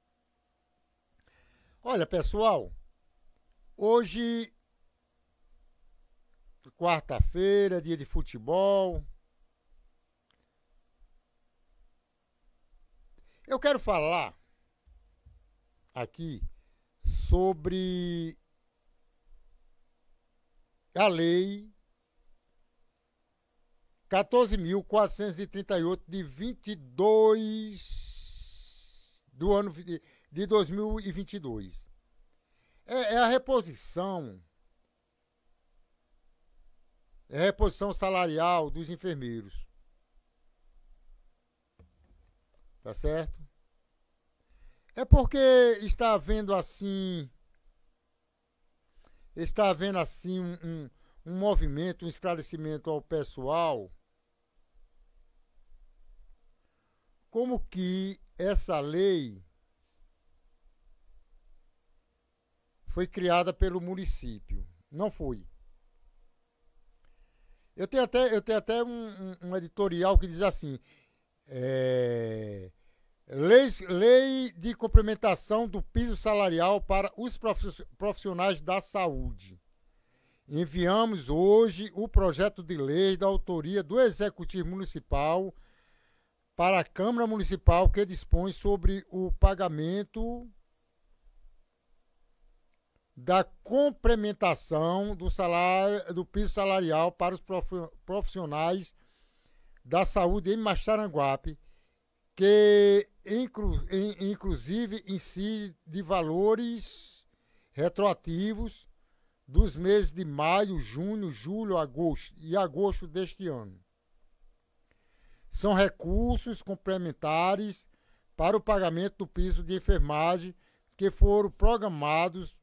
Olha, pessoal, hoje quarta-feira, dia de futebol. Eu quero falar aqui sobre a lei 14.438 de 22 do ano de 2022. É, é a reposição é a reposição salarial dos enfermeiros. Tá certo? É porque está havendo assim. Está havendo assim um, um, um movimento, um esclarecimento ao pessoal. Como que essa lei foi criada pelo município. Não foi. Eu tenho até, eu tenho até um, um editorial que diz assim: é, lei de complementação do piso salarial para os profissionais da saúde. Enviamos hoje o projeto de lei da autoria do Executivo Municipal para a Câmara Municipal que dispõe sobre o pagamento da complementação do salário do piso salarial para os profissionais da saúde em Macharanguape que inclu, in, inclusive incide de valores retroativos dos meses de maio, junho, julho, agosto e agosto deste ano. São recursos complementares para o pagamento do piso de enfermagem que foram programados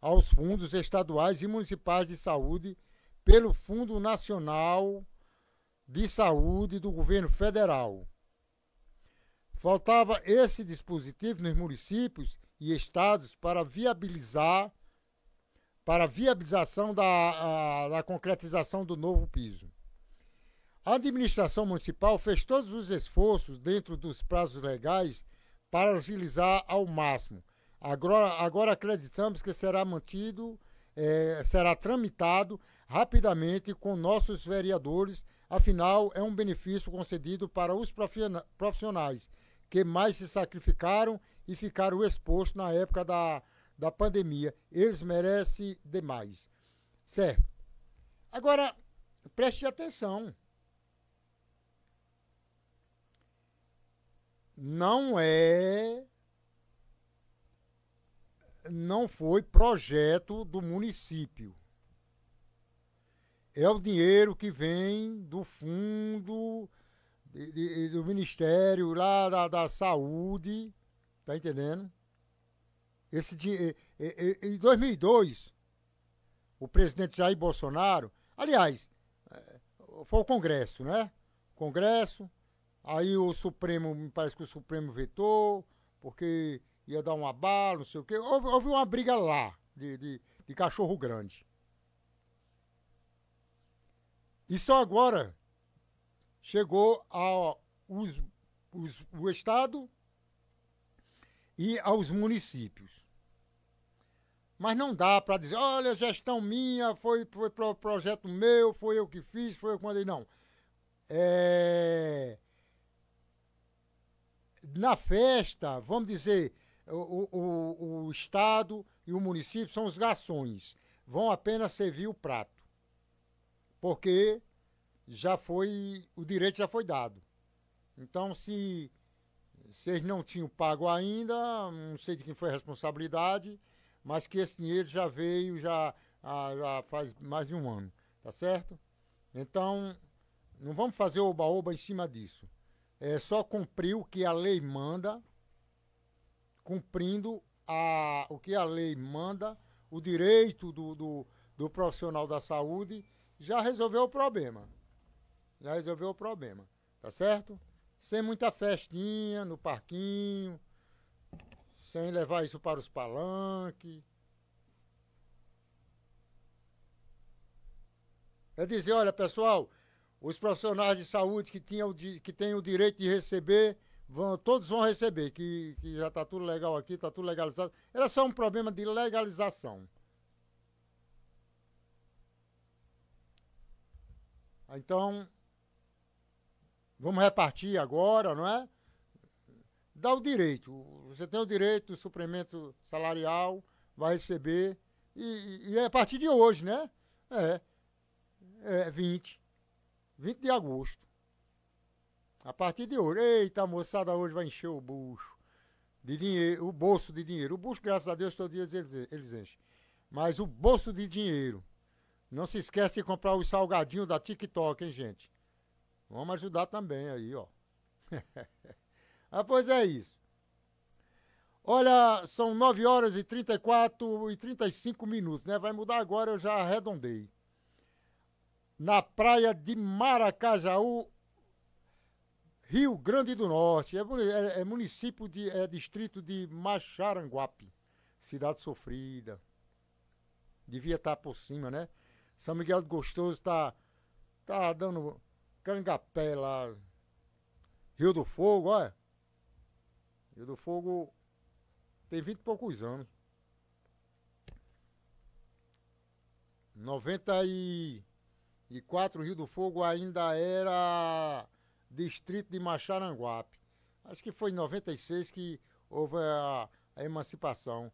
aos fundos estaduais e municipais de saúde pelo Fundo Nacional de Saúde do Governo Federal Faltava esse dispositivo nos municípios e estados para viabilizar para a viabilização da, a, da concretização do novo piso. A administração municipal fez todos os esforços dentro dos prazos legais para agilizar ao máximo. Agora, agora acreditamos que será mantido, é, será tramitado rapidamente com nossos vereadores, afinal é um benefício concedido para os profissionais que mais se sacrificaram e ficaram expostos na época da, da pandemia. Eles merecem demais. Certo. Agora, preste atenção. Não é. Não foi projeto do município. É o dinheiro que vem do fundo de, de, do Ministério lá da, da Saúde, tá entendendo? Esse em 2002, o presidente Jair Bolsonaro, aliás, eh, foi o Congresso, né? Congresso, aí o Supremo, me parece que o Supremo vetou, porque ia dar um abalo, não sei o quê. Houve, houve uma briga lá, de, de, de cachorro grande. E só agora chegou ao os, os, o Estado e aos municípios. Mas não dá para dizer, olha, gestão minha, foi, foi pro projeto meu, foi eu que fiz, foi eu que mandei. Não. É... Na festa, vamos dizer, o, o, o Estado e o município são os garçons. Vão apenas servir o prato. Porque já foi. O direito já foi dado. Então, se vocês não tinham pago ainda, não sei de quem foi a responsabilidade, mas que esse dinheiro já veio já, ah, já faz mais de um ano, tá certo? Então, não vamos fazer oba-oba em cima disso. É só cumprir o que a lei manda, cumprindo a, o que a lei manda, o direito do, do, do profissional da saúde, já resolveu o problema já resolveu o problema, tá certo? Sem muita festinha no parquinho, sem levar isso para os palanques. É dizer, olha pessoal, os profissionais de saúde que, tinham, que têm o direito de receber, vão, todos vão receber, que, que já está tudo legal aqui, está tudo legalizado. Era só um problema de legalização. Então, vamos repartir agora, não é? Dá o direito. Você tem o direito do suplemento salarial, vai receber. E, e, é a partir de hoje, né? É. É 20. 20 de agosto. A partir de hoje. Eita, a moçada hoje vai encher o bucho. De dinheiro, o bolso de dinheiro. O bucho, graças a Deus, todos os dias eles, eles enchem. Mas o bolso de dinheiro. Não se esquece de comprar os salgadinhos da TikTok, hein, gente? Vamos ajudar também aí, ó. ah, pois é isso. Olha, são 9 horas e 34 e 35 minutos, né? Vai mudar agora, eu já arredondei. Na praia de Maracajaú, Rio Grande do Norte. É, é, é município de. É distrito de Macharanguape. Cidade sofrida. Devia estar tá por cima, né? São Miguel do Gostoso está tá dando Cangapé lá, Rio do Fogo, olha. Rio do Fogo tem vinte e poucos anos. 94, Rio do Fogo ainda era distrito de Macharanguape. Acho que foi em 96 que houve a, a emancipação.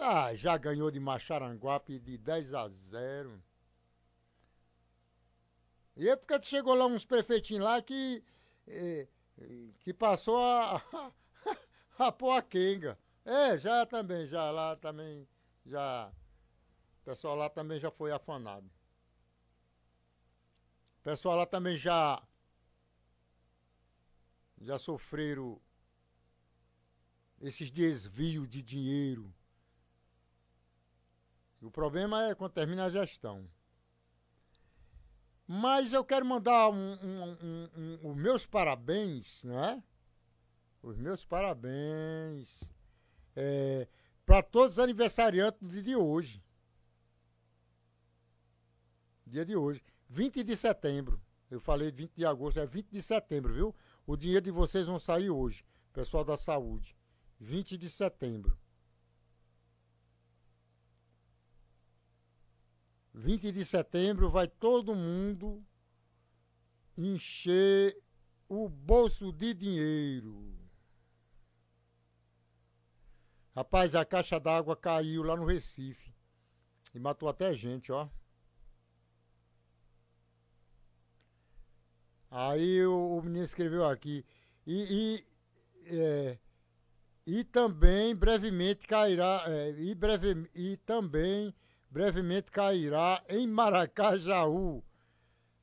Ah, já ganhou de Macharanguape de 10 a 0. E é porque chegou lá uns prefeitinhos lá que, eh, que passou a, a, a pôr a quenga. É, já também, já lá também, já. O pessoal lá também já foi afanado. O pessoal lá também já. Já sofreram esses desvios de dinheiro. O problema é quando termina a gestão. Mas eu quero mandar um, um, um, os meus parabéns, né? Os meus parabéns é, para todos os aniversariantes do dia de hoje. Dia de hoje, 20 de setembro. Eu falei 20 de agosto, é 20 de setembro, viu? O dinheiro de vocês vão sair hoje, pessoal da saúde. 20 de setembro. 20 de setembro vai todo mundo encher o bolso de dinheiro. Rapaz, a caixa d'água caiu lá no Recife e matou até gente, ó. Aí o, o menino escreveu aqui. E, e, é, e também brevemente cairá. É, e, breve, e também brevemente cairá em Maracajaú.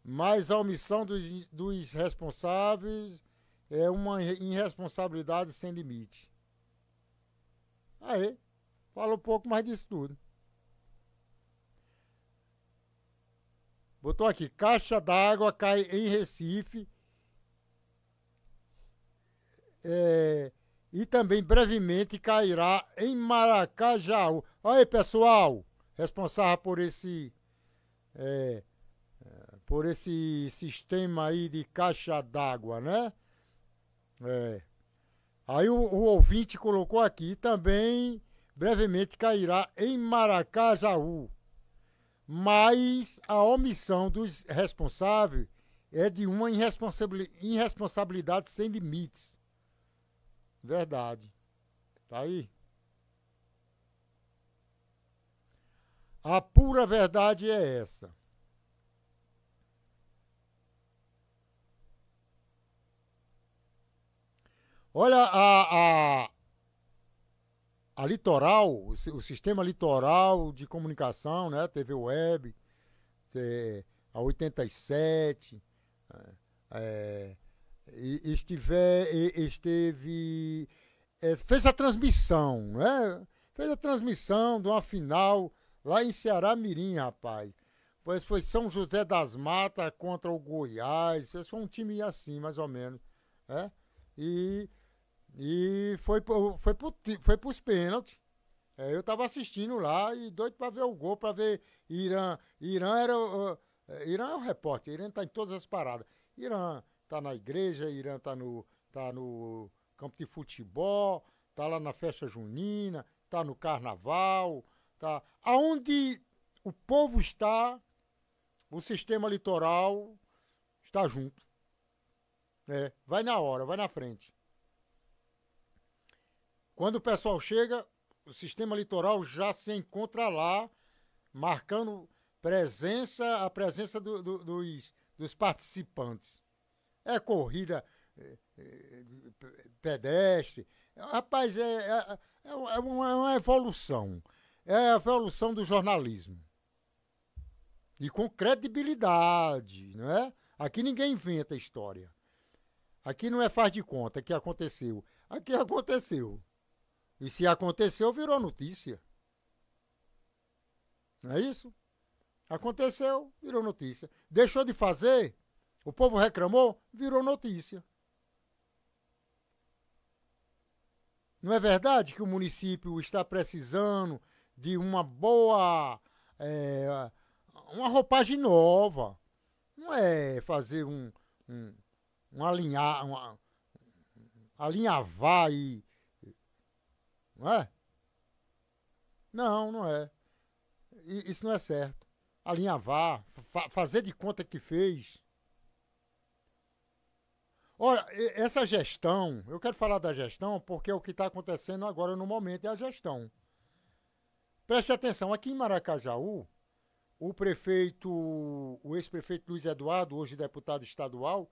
Mas a omissão dos, dos responsáveis é uma irresponsabilidade sem limite. Aí, fala um pouco mais disso tudo. Botou aqui, caixa d'água cai em Recife. É, e também brevemente cairá em Maracajaú. Olha aí, pessoal! responsável por esse, é, por esse sistema aí de caixa d'água, né? É. Aí o, o, ouvinte colocou aqui também, brevemente cairá em Maracajaú, mas a omissão dos responsáveis é de uma irresponsabilidade sem limites. Verdade. Tá aí? A pura verdade é essa. Olha a, a, a litoral, o, sistema litoral de comunicação, né? TV Web, a 87, é, é estiver, esteve. É, fez a transmissão, né? Fez a transmissão de uma final lá em Ceará Mirim, rapaz. Pois foi São José das Matas contra o Goiás. Esse foi um time assim, mais ou menos. Né? E, e foi, foi, pro, foi pros pênaltis. É, eu estava assistindo lá e doido para ver o gol, para ver Irã. Irã era. Uh, Irã é o repórter, Irã está em todas as paradas. Irã está na igreja, Irã está no, tá no campo de futebol, está lá na festa junina, está no carnaval, Tá? Aonde o povo está, o sistema litoral está junto. É, vai na hora, vai na frente. Quando o pessoal chega, o sistema litoral já se encontra lá, marcando presença, a presença do, do, dos, dos participantes. É corrida é, é, pedestre. Rapaz, é, é, é, é uma, é uma evolução é a evolução do jornalismo. E com credibilidade, não é? Aqui ninguém inventa história. Aqui não é faz de conta que aconteceu. Aqui aconteceu. E se aconteceu, virou notícia. Não é isso? Aconteceu, virou notícia. Deixou de fazer, o povo reclamou, virou notícia. Não é verdade que o município está precisando de uma boa. É, uma roupagem nova. Não é fazer um. um, um alinhar. Uma, alinhavar e. Não é? Não, não é. Isso não é certo. Alinhavar, fa fazer de conta que fez. Olha, essa gestão, eu quero falar da gestão porque é o que está acontecendo agora no momento é a gestão. Preste atenção, aqui em Maracajaú, o prefeito, o ex-prefeito Luiz Eduardo, hoje deputado estadual,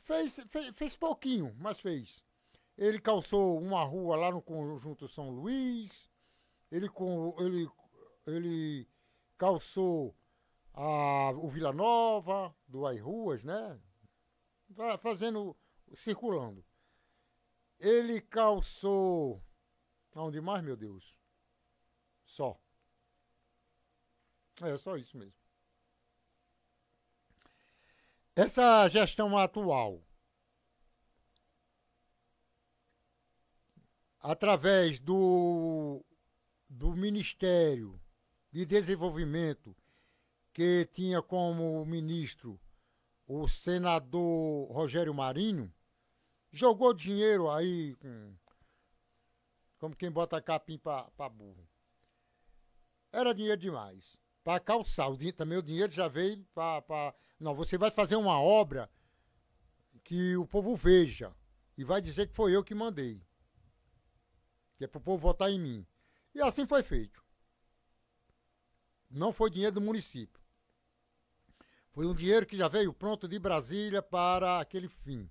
fez, fez, fez pouquinho, mas fez. Ele calçou uma rua lá no conjunto São Luís, ele, ele, ele calçou a, o Vila Nova, duas Ruas, né? Fazendo, circulando. Ele calçou. Onde mais, meu Deus? Só. É só isso mesmo. Essa gestão atual, através do, do Ministério de Desenvolvimento, que tinha como ministro o senador Rogério Marinho, jogou dinheiro aí com, como quem bota capim para burro. Era dinheiro demais. Para calçar, o dinheiro, também o dinheiro já veio para. Pra... Não, você vai fazer uma obra que o povo veja e vai dizer que foi eu que mandei. Que é para o povo votar em mim. E assim foi feito. Não foi dinheiro do município. Foi um dinheiro que já veio pronto de Brasília para aquele fim.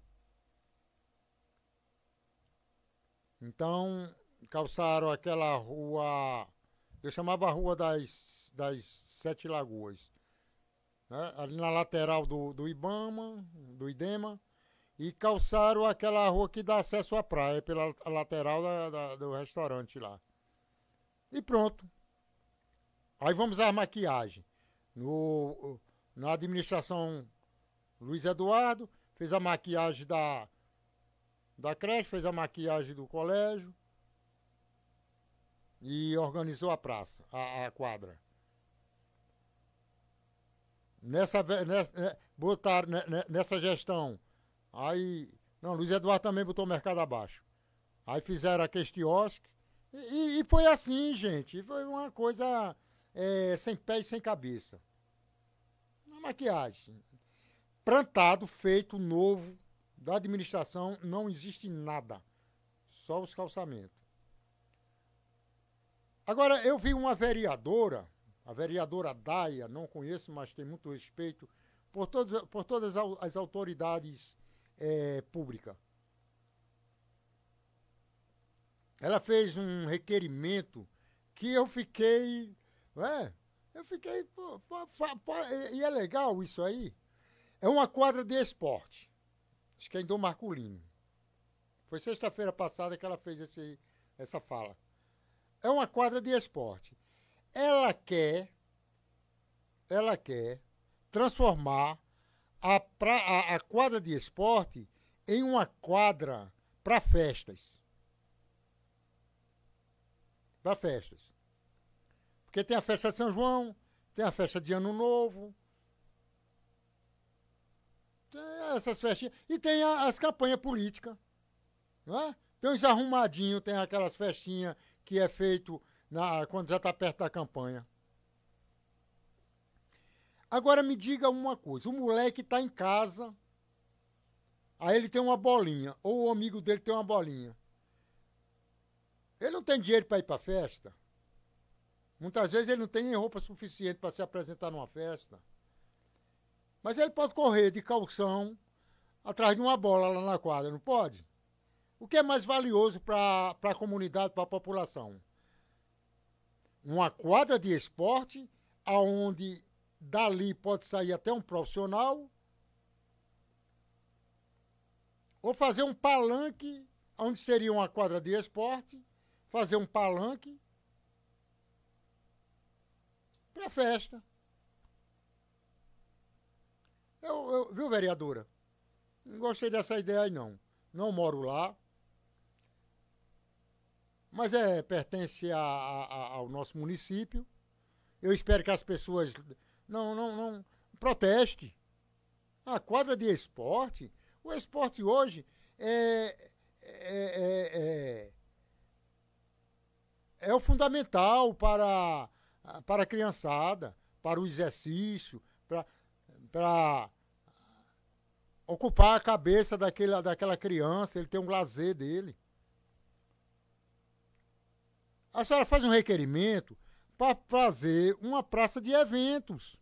Então, calçaram aquela rua eu chamava a Rua das, das Sete Lagoas. Né? Ali na lateral do, do Ibama, do Idema. E calçaram aquela rua que dá acesso à praia, pela lateral da, da, do restaurante lá. E pronto. Aí vamos à maquiagem. No, na administração Luiz Eduardo, fez a maquiagem da, da creche, fez a maquiagem do colégio, e organizou a praça, a, a quadra. Nessa, nessa, né, botaram, né, né, nessa gestão, aí. Não, Luiz Eduardo também botou o mercado abaixo. Aí fizeram aquele quiosques. E, e, foi assim, gente. Foi uma coisa é, sem pé e sem cabeça. Uma maquiagem. Plantado, feito, novo, da administração, não existe nada. Só os calçamentos. Agora, eu vi uma vereadora, a vereadora Daia, não conheço, mas tenho muito respeito por, todos, por todas as autoridades é, públicas. Ela fez um requerimento que eu fiquei. É, eu fiquei. Pô, pô, pô, e é legal isso aí. É uma quadra de esporte. Acho que é em Dom Marculino. Foi sexta-feira passada que ela fez esse, essa fala é uma quadra de esporte. Ela quer, ela quer transformar a, pra, a, a quadra de esporte em uma quadra para festas. Para festas. Porque tem a festa de São João, tem a festa de Ano Novo. Tem essas festinhas. E tem as campanhas políticas. Não é? Tem os arrumadinhos, tem aquelas festinhas que é feito na, quando já está perto da campanha. Agora me diga uma coisa: o moleque está em casa, aí ele tem uma bolinha, ou o amigo dele tem uma bolinha. Ele não tem dinheiro para ir para festa. Muitas vezes ele não tem nem roupa suficiente para se apresentar numa festa. Mas ele pode correr de calção atrás de uma bola lá na quadra, não pode? O que é mais valioso para a comunidade, para a população? Uma quadra de esporte, aonde dali pode sair até um profissional, ou fazer um palanque, onde seria uma quadra de esporte, fazer um palanque para festa. Eu, eu, viu, vereadora? Não gostei dessa ideia aí, não. Não moro lá mas é, pertence a, a, ao nosso município. Eu espero que as pessoas não, não, não proteste. A quadra de esporte, o esporte hoje é, é, é, é, é o fundamental para, para a criançada, para o exercício, para, para ocupar a cabeça daquele, daquela criança, ele tem um lazer dele a senhora faz um requerimento para fazer uma praça de eventos.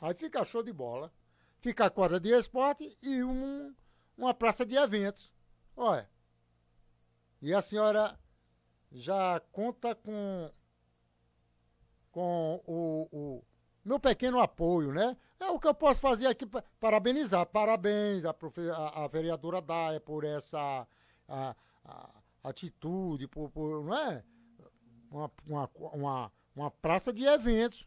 Aí fica show de bola. Fica a quadra de esporte e um, uma praça de eventos. Olha. E a senhora já conta com, com o, o meu pequeno apoio, né? É o que eu posso fazer aqui para parabenizar. Parabéns à a, a vereadora Daia por essa a, a atitude, por, por, não é? uma, uma, uma, uma praça de eventos.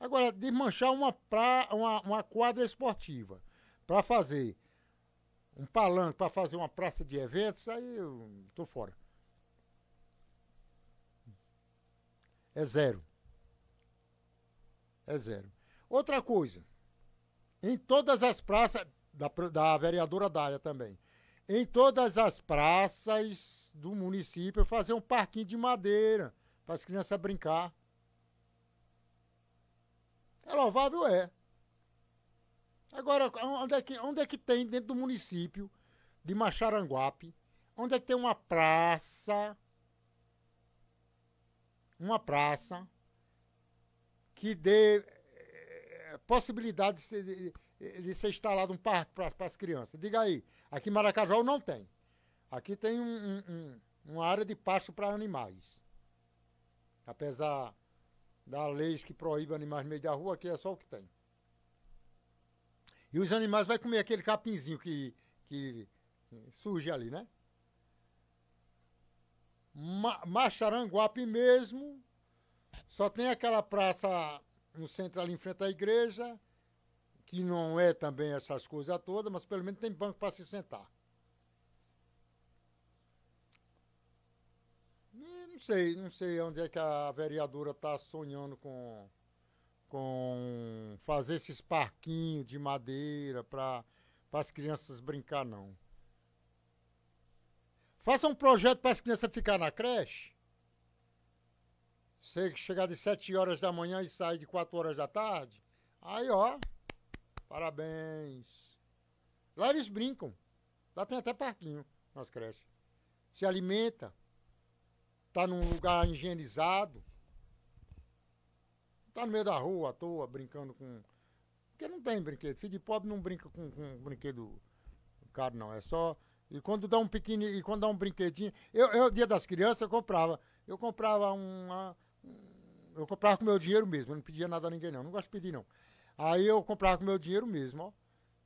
Agora, desmanchar uma, pra, uma, uma quadra esportiva para fazer um palanque, para fazer uma praça de eventos, aí eu tô fora. É zero. É zero. Outra coisa, em todas as praças, da, da vereadora Daia também, em todas as praças do município, fazer um parquinho de madeira para as crianças brincar. É louvável, é. Agora, onde é, que, onde é que tem dentro do município de Macharanguape? Onde é que tem uma praça? Uma praça que dê eh, possibilidade de, de ser instalado um parque para as crianças. Diga aí, aqui em Maracajá não tem. Aqui tem um, um, um, uma área de pasto para animais. Apesar da leis que proíbe animais no meio da rua, aqui é só o que tem. E os animais vai comer aquele capinzinho que, que surge ali, né? Macharanguape mesmo, só tem aquela praça no centro ali em frente à igreja, que não é também essas coisas todas, mas pelo menos tem banco para se sentar. E hum, não sei, não sei onde é que a vereadora está sonhando com, com fazer esses parquinhos de madeira para as crianças brincar, não. Faça um projeto para as crianças ficar na creche. Você chegar de 7 horas da manhã e sair de 4 horas da tarde. Aí, ó, Parabéns. Lá eles brincam. Lá tem até parquinho nas creches. Se alimenta. Tá num lugar higienizado. Tá no meio da rua à toa, brincando com. Porque não tem brinquedo. Filho de pobre não brinca com, com brinquedo caro, não. É só. E quando dá um pequeno. E quando dá um brinquedinho. Eu, eu, dia das crianças, eu comprava. Eu comprava uma. Eu comprava com meu dinheiro mesmo. Eu não pedia nada a ninguém, não. Não gosto de pedir, não. Aí eu comprava com meu dinheiro mesmo, ó.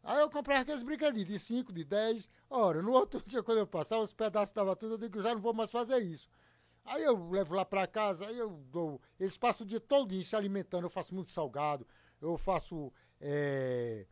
Aí eu comprava aqueles brinquedinhos de 5, de 10. Ora, no outro dia, quando eu passava, os pedaços estavam tudo, eu digo, já não vou mais fazer isso. Aí eu levo lá para casa, aí eu dou. Eles passam o dia todo se alimentando, eu faço muito salgado, eu faço é,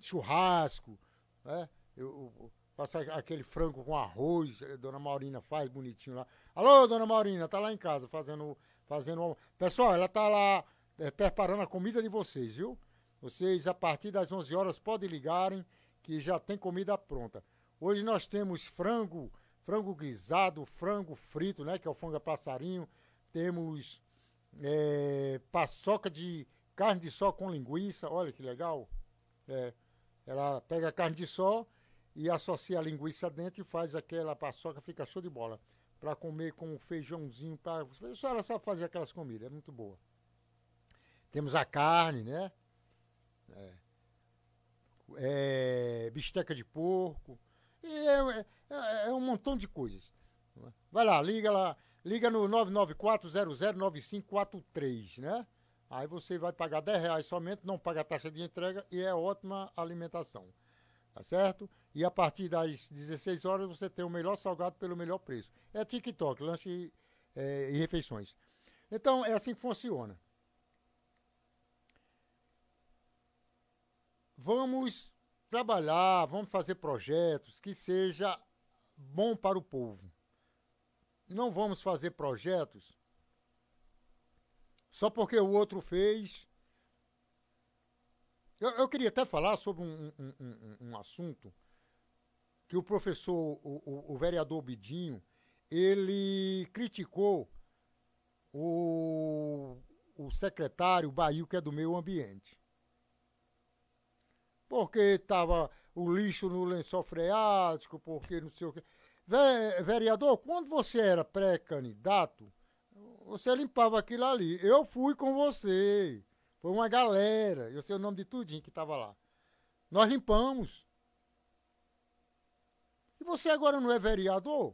churrasco, né? Eu, eu faço aquele frango com arroz, a dona Maurina faz bonitinho lá. Alô, dona Maurina, tá lá em casa fazendo. fazendo... Pessoal, ela tá lá é, preparando a comida de vocês, viu? Vocês, a partir das 11 horas, podem ligarem que já tem comida pronta. Hoje nós temos frango, frango guisado, frango frito, né? Que é o frango passarinho. Temos é, paçoca de carne de sol com linguiça. Olha que legal. É, ela pega a carne de sol e associa a linguiça dentro e faz aquela paçoca, fica show de bola. Para comer com feijãozinho. Pra... A senhora sabe fazer aquelas comidas, é muito boa. Temos a carne, né? É. É, bisteca de porco. É, é, é, um montão de coisas. Vai lá, liga lá. Liga no 994009543, né? Aí você vai pagar 10 reais somente, não paga taxa de entrega e é ótima alimentação. Tá certo? E a partir das 16 horas você tem o melhor salgado pelo melhor preço. É TikTok, lanche é, e refeições. Então é assim que funciona. vamos trabalhar, vamos fazer projetos que seja bom para o povo. Não vamos fazer projetos só porque o outro fez. Eu, eu queria até falar sobre um, um, um, um assunto que o professor, o, o, o, vereador Bidinho, ele criticou o, o secretário Bahio, que é do meio ambiente porque estava o lixo no lençol freático, porque não sei o quê. vereador, quando você era pré-candidato, você limpava aquilo ali. Eu fui com você. Foi uma galera. Eu sei o nome de tudinho que estava lá. Nós limpamos. E você agora não é vereador?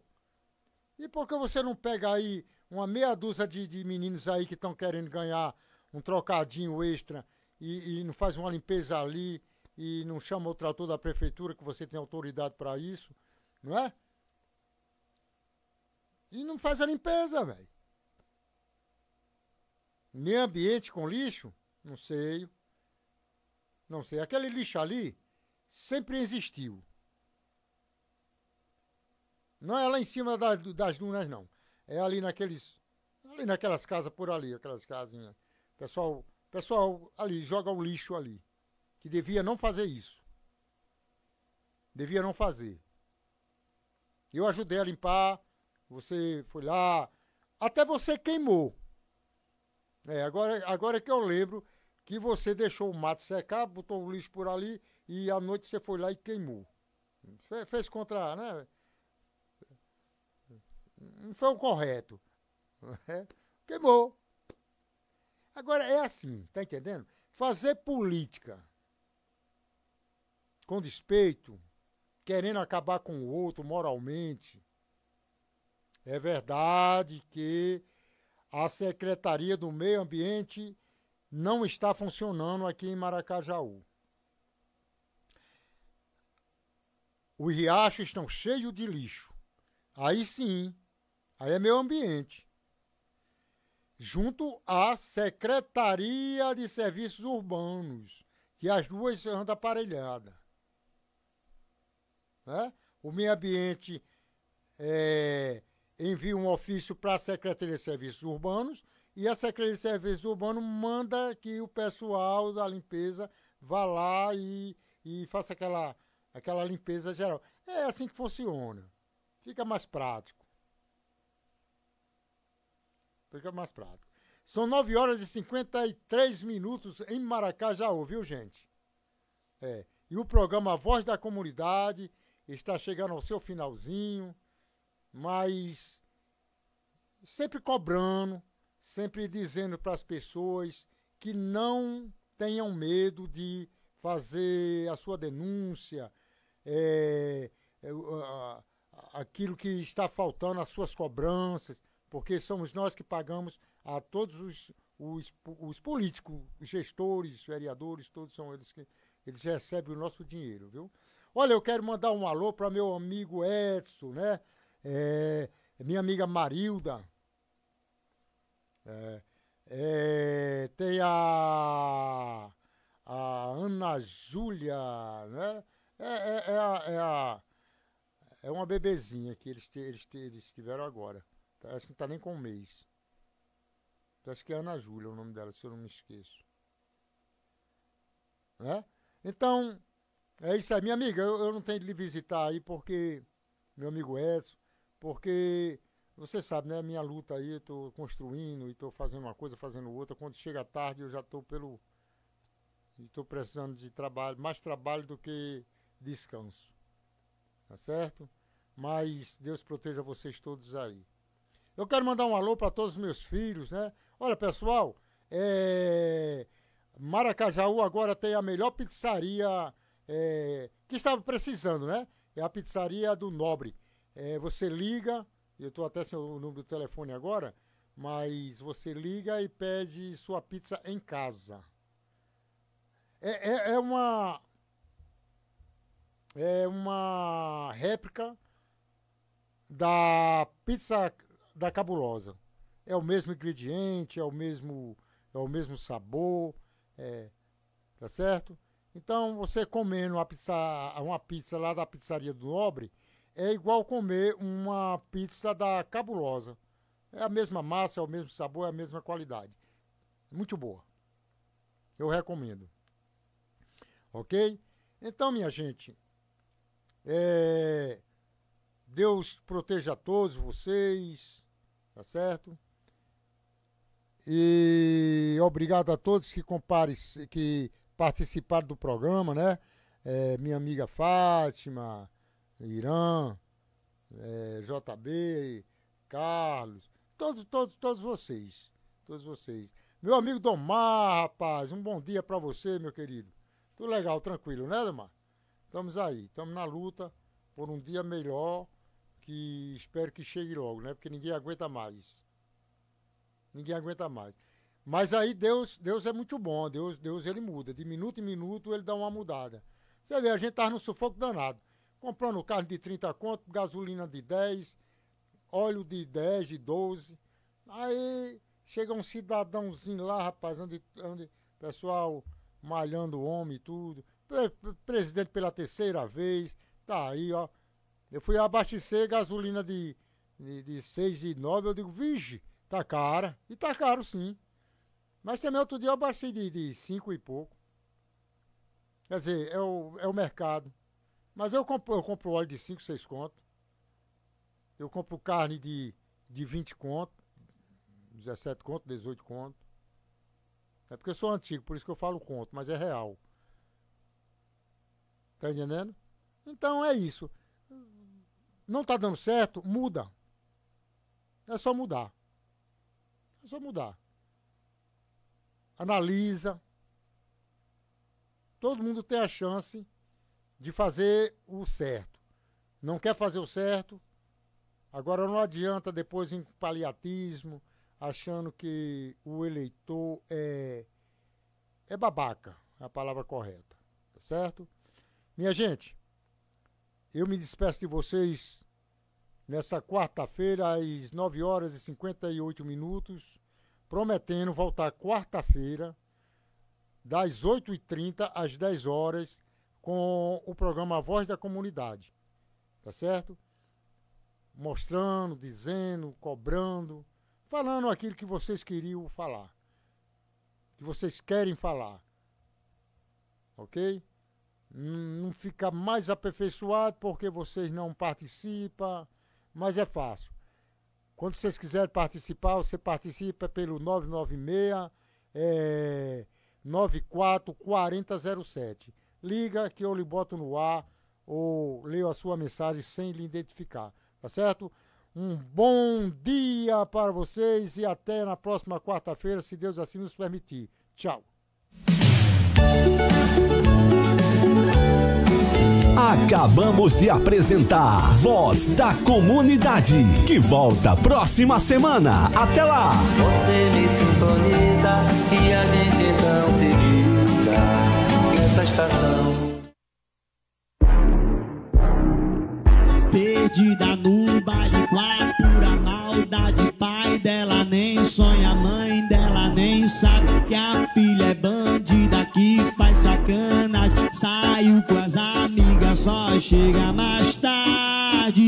E por que você não pega aí uma meia dúzia de, de meninos aí que estão querendo ganhar um trocadinho extra e, e não faz uma limpeza ali? e não chama o trator da prefeitura que você tem autoridade para isso, não é? E não faz a limpeza, velho. Meio ambiente com lixo? Não sei. Não sei. Aquele lixo ali sempre existiu. Não é lá em cima das, das dunas, não. É ali naqueles. Ali naquelas casas por ali, aquelas casinhas. Pessoal, pessoal ali joga o lixo ali que devia não fazer isso. Devia não fazer. Eu ajudei a limpar, você foi lá, até você queimou. É, agora, agora é que eu lembro que você deixou o mato secar, botou o lixo por ali e à noite você foi lá e queimou. fez contra, né? Não foi o correto. É, queimou. Agora é assim, tá entendendo? Fazer política com despeito, querendo acabar com o outro moralmente. É verdade que a Secretaria do Meio Ambiente não está funcionando aqui em Maracajaú. Os riachos estão cheios de lixo. Aí sim, aí é meio ambiente. Junto à Secretaria de Serviços Urbanos, que as duas andam aparelhadas. Né? O meio ambiente é, envia um ofício para a Secretaria de Serviços Urbanos e a Secretaria de Serviços Urbanos manda que o pessoal da limpeza vá lá e, e faça aquela, aquela limpeza geral. É assim que funciona. Fica mais prático. Fica mais prático. São 9 horas e 53 minutos em já ouviu gente? É. E o programa Voz da Comunidade está chegando ao seu finalzinho, mas sempre cobrando, sempre dizendo para as pessoas que não tenham medo de fazer a sua denúncia, é, é, aquilo que está faltando, as suas cobranças, porque somos nós que pagamos a todos os, os, os políticos, os gestores, vereadores, todos são eles que eles recebem o nosso dinheiro, viu? Olha, eu quero mandar um alô para meu amigo Edson, né? É, é, minha amiga Marilda. É, é, tem a, a Ana Júlia, né? É, é, é a, é, a, é uma bebezinha que eles, eles, eles tiveram agora. Tá, acho que não tá nem com um mês. Acho que é Ana Júlia o nome dela, se eu não me esqueço. Né? Então, é isso aí, minha amiga. Eu, eu não tenho de lhe visitar aí porque, meu amigo Edson, porque você sabe, né? Minha luta aí, eu tô construindo e tô fazendo uma coisa, fazendo outra. Quando chega tarde, eu já tô pelo. Estou precisando de trabalho, mais trabalho do que descanso. Tá certo? Mas Deus proteja vocês todos aí. Eu quero mandar um alô para todos os meus filhos, né? Olha, pessoal, é... Maracajaú agora tem a melhor pizzaria é, que estava precisando, né? É a pizzaria do Nobre. É, você liga, eu estou até sem o número do telefone agora, mas você liga e pede sua pizza em casa. É, é, é uma. É uma réplica da pizza da cabulosa. É o mesmo ingrediente, é o mesmo, é o mesmo sabor, é, tá certo? Então, você comendo uma pizza, uma pizza lá da pizzaria do Nobre é igual comer uma pizza da Cabulosa. É a mesma massa, é o mesmo sabor, é a mesma qualidade. Muito boa. Eu recomendo. Ok? Então, minha gente, é... Deus proteja a todos vocês, tá certo? E obrigado a todos que, compares, que participaram do programa, né? É, minha amiga Fátima, Irã, é, JB, Carlos, todos, todos, todos vocês. Todos vocês. Meu amigo Domar, rapaz, um bom dia para você, meu querido. Tudo legal, tranquilo, né, Domar? Estamos aí, estamos na luta por um dia melhor que espero que chegue logo, né? Porque ninguém aguenta mais. Ninguém aguenta mais. Mas aí Deus, Deus é muito bom, Deus, Deus ele muda, de minuto em minuto ele dá uma mudada. Você vê, a gente tava no sufoco danado, comprando carne de 30 conto, gasolina de 10, óleo de 10, de 12. Aí chega um cidadãozinho lá, rapaz, onde, onde pessoal malhando o homem e tudo. Presidente pela terceira vez, tá aí, ó. Eu fui abastecer gasolina de, de, de 6 e 9, eu digo, vixe, tá cara. E tá caro sim. Mas também outro dia eu baixei de, de cinco e pouco. Quer dizer, é o, é o mercado. Mas eu compro, eu compro óleo de 5, 6 conto. Eu compro carne de, de 20 conto, 17 conto, 18 conto. É porque eu sou antigo, por isso que eu falo conto, mas é real. Tá entendendo? Então é isso. Não tá dando certo, muda. É só mudar. É só mudar analisa. Todo mundo tem a chance de fazer o certo. Não quer fazer o certo? Agora não adianta depois em paliatismo, achando que o eleitor é, é babaca, é a palavra correta, tá certo? Minha gente, eu me despeço de vocês nesta quarta-feira às 9 horas e 58 minutos prometendo voltar quarta-feira, das 8h30 às 10 horas, com o programa Voz da Comunidade. Tá certo? Mostrando, dizendo, cobrando, falando aquilo que vocês queriam falar. Que vocês querem falar. Ok? Não fica mais aperfeiçoado porque vocês não participam, mas é fácil quando vocês quiserem participar, você participa pelo 996 é, 944007. Liga que eu lhe boto no ar ou leio a sua mensagem sem lhe identificar, tá certo? Um bom dia para vocês e até na próxima quarta-feira, se Deus assim nos permitir. Tchau. Acabamos de apresentar Voz da Comunidade, que volta próxima semana. Até lá! Você me sintoniza e a gente então se liga nessa estação. Perdida no baile com a pura maldade, pai dela nem sonha, mãe dela nem sabe que a filha é bandida que faz sacanagem, saiu com as armas só chega mais tarde.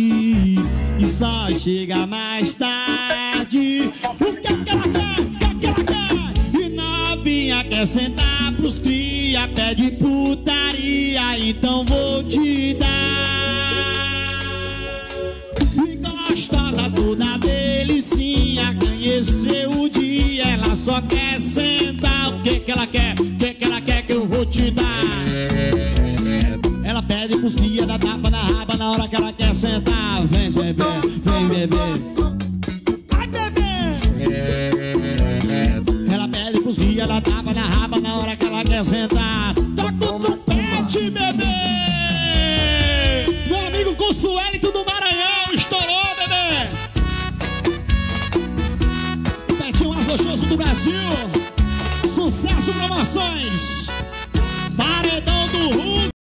E só chega mais tarde. O que é que ela quer? O que é que ela quer? E novinha quer sentar pros cria, pede putaria. Então vou te dar. E gostosa toda delicinha. Conheceu o dia, ela só quer sentar. O que é que ela quer? O que é que ela quer que eu vou te dar? Ela pede cusquia, dá tapa na raba Na hora que ela quer sentar Vem bebê, vem bebê Vai bebê Ela pede cusquia, da tapa na raba Na hora que ela quer sentar Toca o trompete, bebê Meu amigo Consuelito do Maranhão Estourou, bebê Petinho mais gostoso do Brasil Sucesso Promoções Paredão do Hulk